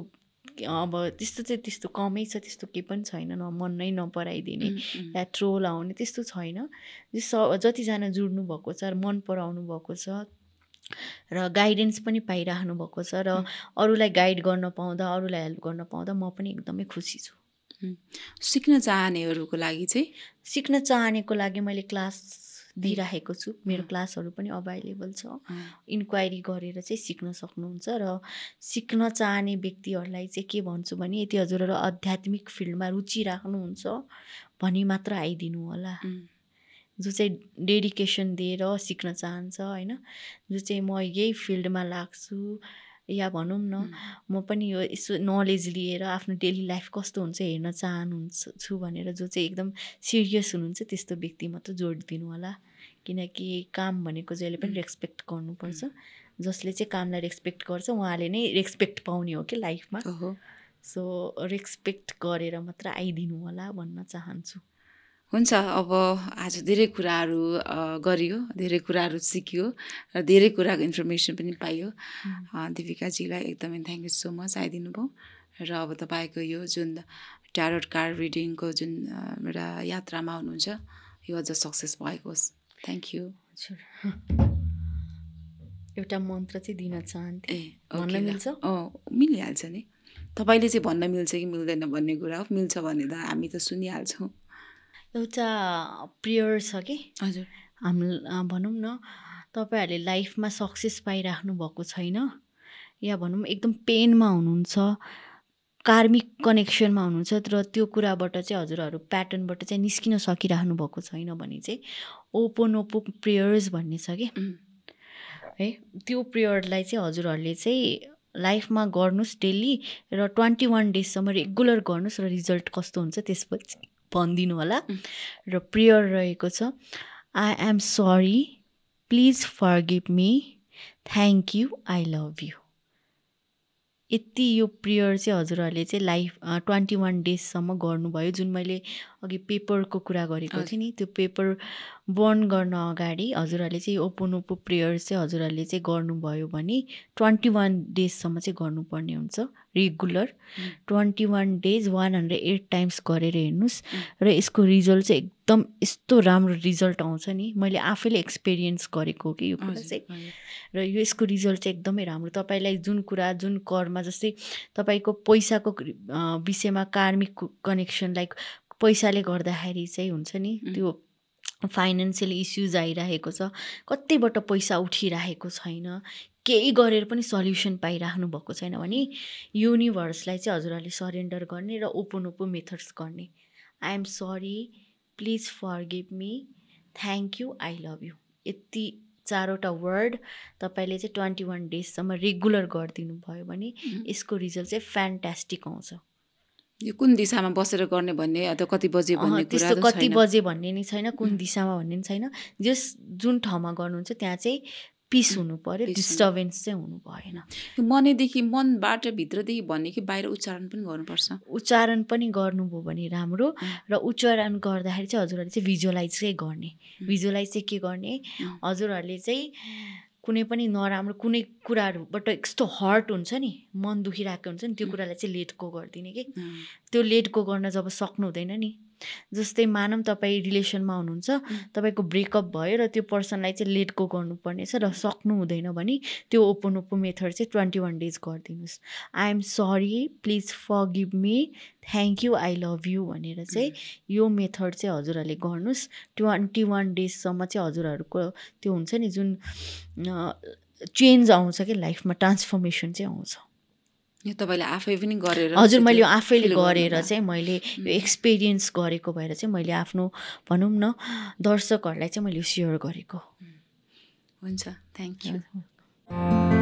अब त्यस्तो चाहिँ त्यस्तो कमै छ त्यस्तो केही पनि छैन न मन नै नपराइदिने या ट्रोल आउने त्यस्तो छैन स जतिजना जुड्नु भएको छ मन पराउनु भएको छ र गाइडेन्स पनि पाइराख्नु भएको छ र अरूलाई गाइड गर्न पाउँदा अरूलाई हेल्प गर्न पाउँदा म पनि एकदमै खुसी छु सिक्न चाहनेहरूको लागि चाहिँ सिक्न चाहनेको लागि मैले क्लास दिइराखेको छु मेरो क्लासहरू पनि अभाइलेबल छ इन्क्वायरी गरेर चाहिँ सिक्न सक्नुहुन्छ र सिक्न चाहने व्यक्तिहरूलाई चाहिँ के भन्छु भने यति हजुरहरू आध्यात्मिक फिल्डमा रुचि राख्नुहुन्छ भनी मात्र आइदिनु होला जो चाहिँ डेडिकेसन दिएर सिक्न चाहन्छ होइन जो चाहिँ म यही फिल्डमा लाग्छु या भनौँ न म पनि यो यसो नलेज लिएर आफ्नो डेली लाइफ कस्तो हुन्छ हेर्न चाहनुहुन्छु भनेर जो चाहिँ एकदम सिरियस हुनुहुन्छ त्यस्तो व्यक्ति मात्र जोड दिनु होला किनकि काम भनेको जहिले पनि रेस्पेक्ट गर्नुपर्छ जसले चाहिँ कामलाई रेस्पेक्ट गर्छ उहाँले नै रेस्पेक्ट पाउने हो कि लाइफमा सो रेस्पेक्ट गरेर मात्र आइदिनु होला भन्न चाहन्छु हुन्छ अब आज धेरै कुराहरू गरियो धेरै कुराहरू सिकियो र धेरै कुराको इन्फर्मेसन पनि पाइयो दिपिकाजीलाई एकदमै थ्याङ्क यू सो मच आइदिनु भयो र अब तपाईँको यो जुन ट्यारोट कार्ड रिडिङको जुन एउटा यात्रामा हुनुहुन्छ यो अझ सक्सेस भएको होस् थ्याङ्क यू एउटा मन्त्र चाहिँ दिन चाहन्थे ए भन्न मिल्छ मिलिहाल्छ नि तपाईँले चाहिँ भन्न मिल्छ कि मिल्दैन भन्ने कुरा हो मिल्छ भने त हामी त सुनिहाल्छौँ एउटा प्रेयर छ कि हजुर हाम भनौँ न तपाईँहरूले लाइफमा सक्सेस पाइराख्नु भएको छैन या भनौँ एकदम पेनमा हुनुहुन्छ कार्मिक कनेक्सनमा हुनुहुन्छ र त्यो कुराबाट चाहिँ हजुरहरू प्याटर्नबाट चाहिँ निस्किन सकिराख्नु भएको छैन भने चाहिँ ओपन ओपो प्रेयर्स भन्ने छ कि है त्यो प्रेयरलाई चाहिँ हजुरहरूले चाहिँ लाइफमा गर्नुहोस् डेली र ट्वेन्टी वान डेजसम्म रेगुलर गर्नुहोस् र रिजल्ट कस्तो हुन्छ त्यसपछि भनिदिनु होला र प्रियर रहेको छ I am sorry please forgive me thank you I love you यति यो प्रेयर चाहिँ हजुरहरूले चाहिँ लाइफ ट्वेन्टी वान डेजसम्म गर्नुभयो जुन मैले अघि पेपरको कुरा गरेको थिएँ नि त्यो पेपर बर्न गर्न अगाडि हजुरहरूले चाहिँ ओपो प्रेयर चाहिँ हजुरहरूले चाहिँ गर्नुभयो भने ट्वेन्टी वान डेजसम्म चाहिँ गर्नुपर्ने हुन्छ regular twenty one days one hundred eight times गरेर हेर्नुहोस् र यसको रिजल्ट चाहिँ एकदम यस्तो राम्रो रिजल्ट आउँछ नि मैले आफैले एक्सपिरियन्स गरेको कि यो कुरा चाहिँ र यो यसको रिजल्ट चाहिँ एकदमै राम्रो तपाईँलाई जुन कुरा जुन करमा जस्तै तपाईँको पैसाको विषयमा कार्मिक कनेक्सन लाइक पैसाले गर्दाखेरि चाहिँ हुन्छ नि त्यो फाइनेन्सियल इस्युज आइरहेको छ कतैबाट पैसा उठिरहेको छैन केही गरेर पनि सल्युसन पाइराख्नु भएको छैन भने युनिभर्सलाई चाहिँ हजुरहरूले सरेन्डर गर्ने र ओपन ओपन मेथड्स गर्ने I am sorry please forgive me thank you I love you यति चारवटा वर्ड तपाईँले चाहिँ ट्वेन्टी वान डेजसम्म रेगुलर गरिदिनु भयो भने यसको रिजल्ट चाहिँ फ्यान्टास्टिक आउँछ यो कुन दिशामा बसेर गर्ने भन्ने अथवा कति बजे भन्ने त्यस्तो कति बजे भन्ने नि छैन कुन दिशामा भन्ने नि छैन जस जुन ठाउँमा गर्नुहुन्छ त्यहाँ चाहिँ पिस हुनु पऱ्यो डिस्टर्बेन्स चाहिँ हुनु भएन मनैदेखि मनबाट भित्रदेखि भन्ने कि बाहिर उच्चारण पनि गर्नुपर्छ उच्चारण पनि गर्नुभयो भने राम्रो र उच्चारण गर्दाखेरि चाहिँ हजुरहरूले चाहिँ भिजुअलाइज चाहिँ गर्ने भिजुअलाइज चाहिँ के गर्ने हजुरहरूले चाहिँ कुनै पनि नराम्रो कुनै कुराहरूबाट यस्तो हर्ट हुन्छ नि मन दुखिरहेको हुन्छ नि त्यो कुरालाई चाहिँ लेटको गरिदिने कि त्यो लेटको गर्न जब सक्नु हुँदैन नि जस्तै मानौँ तपाईँ रिलेसनमा हुनुहुन्छ तपाईँको ब्रेकअप भयो र त्यो पर्सनलाई चाहिँ लेट गो गर्नुपर्नेछ र सक्नु हुँदैन भने त्यो ओपन ओपन मेथड चाहिँ ट्वेन्टी वान डेज गरिदिनुहोस् I am sorry please forgive me thank you I love you भनेर चाहिँ यो मेथड चाहिँ हजुरहरूले गर्नुहोस् ट्वेन्टी वान डेजसम्म चाहिँ हजुरहरूको त्यो हुन्छ नि जुन चेन्ज आउँछ कि लाइफमा ट्रान्सफर्मेसन चाहिँ आउँछ यो तपाईँले आफै पनि गरेर हजुर मैले आफैले गरेर चाहिँ मैले यो एक्सपिरियन्स गरेको भएर चाहिँ मैले आफ्नो भनौँ न दर्शकहरूलाई चाहिँ मैले सेयर गरेको हुन्छ थ्याङ्क यू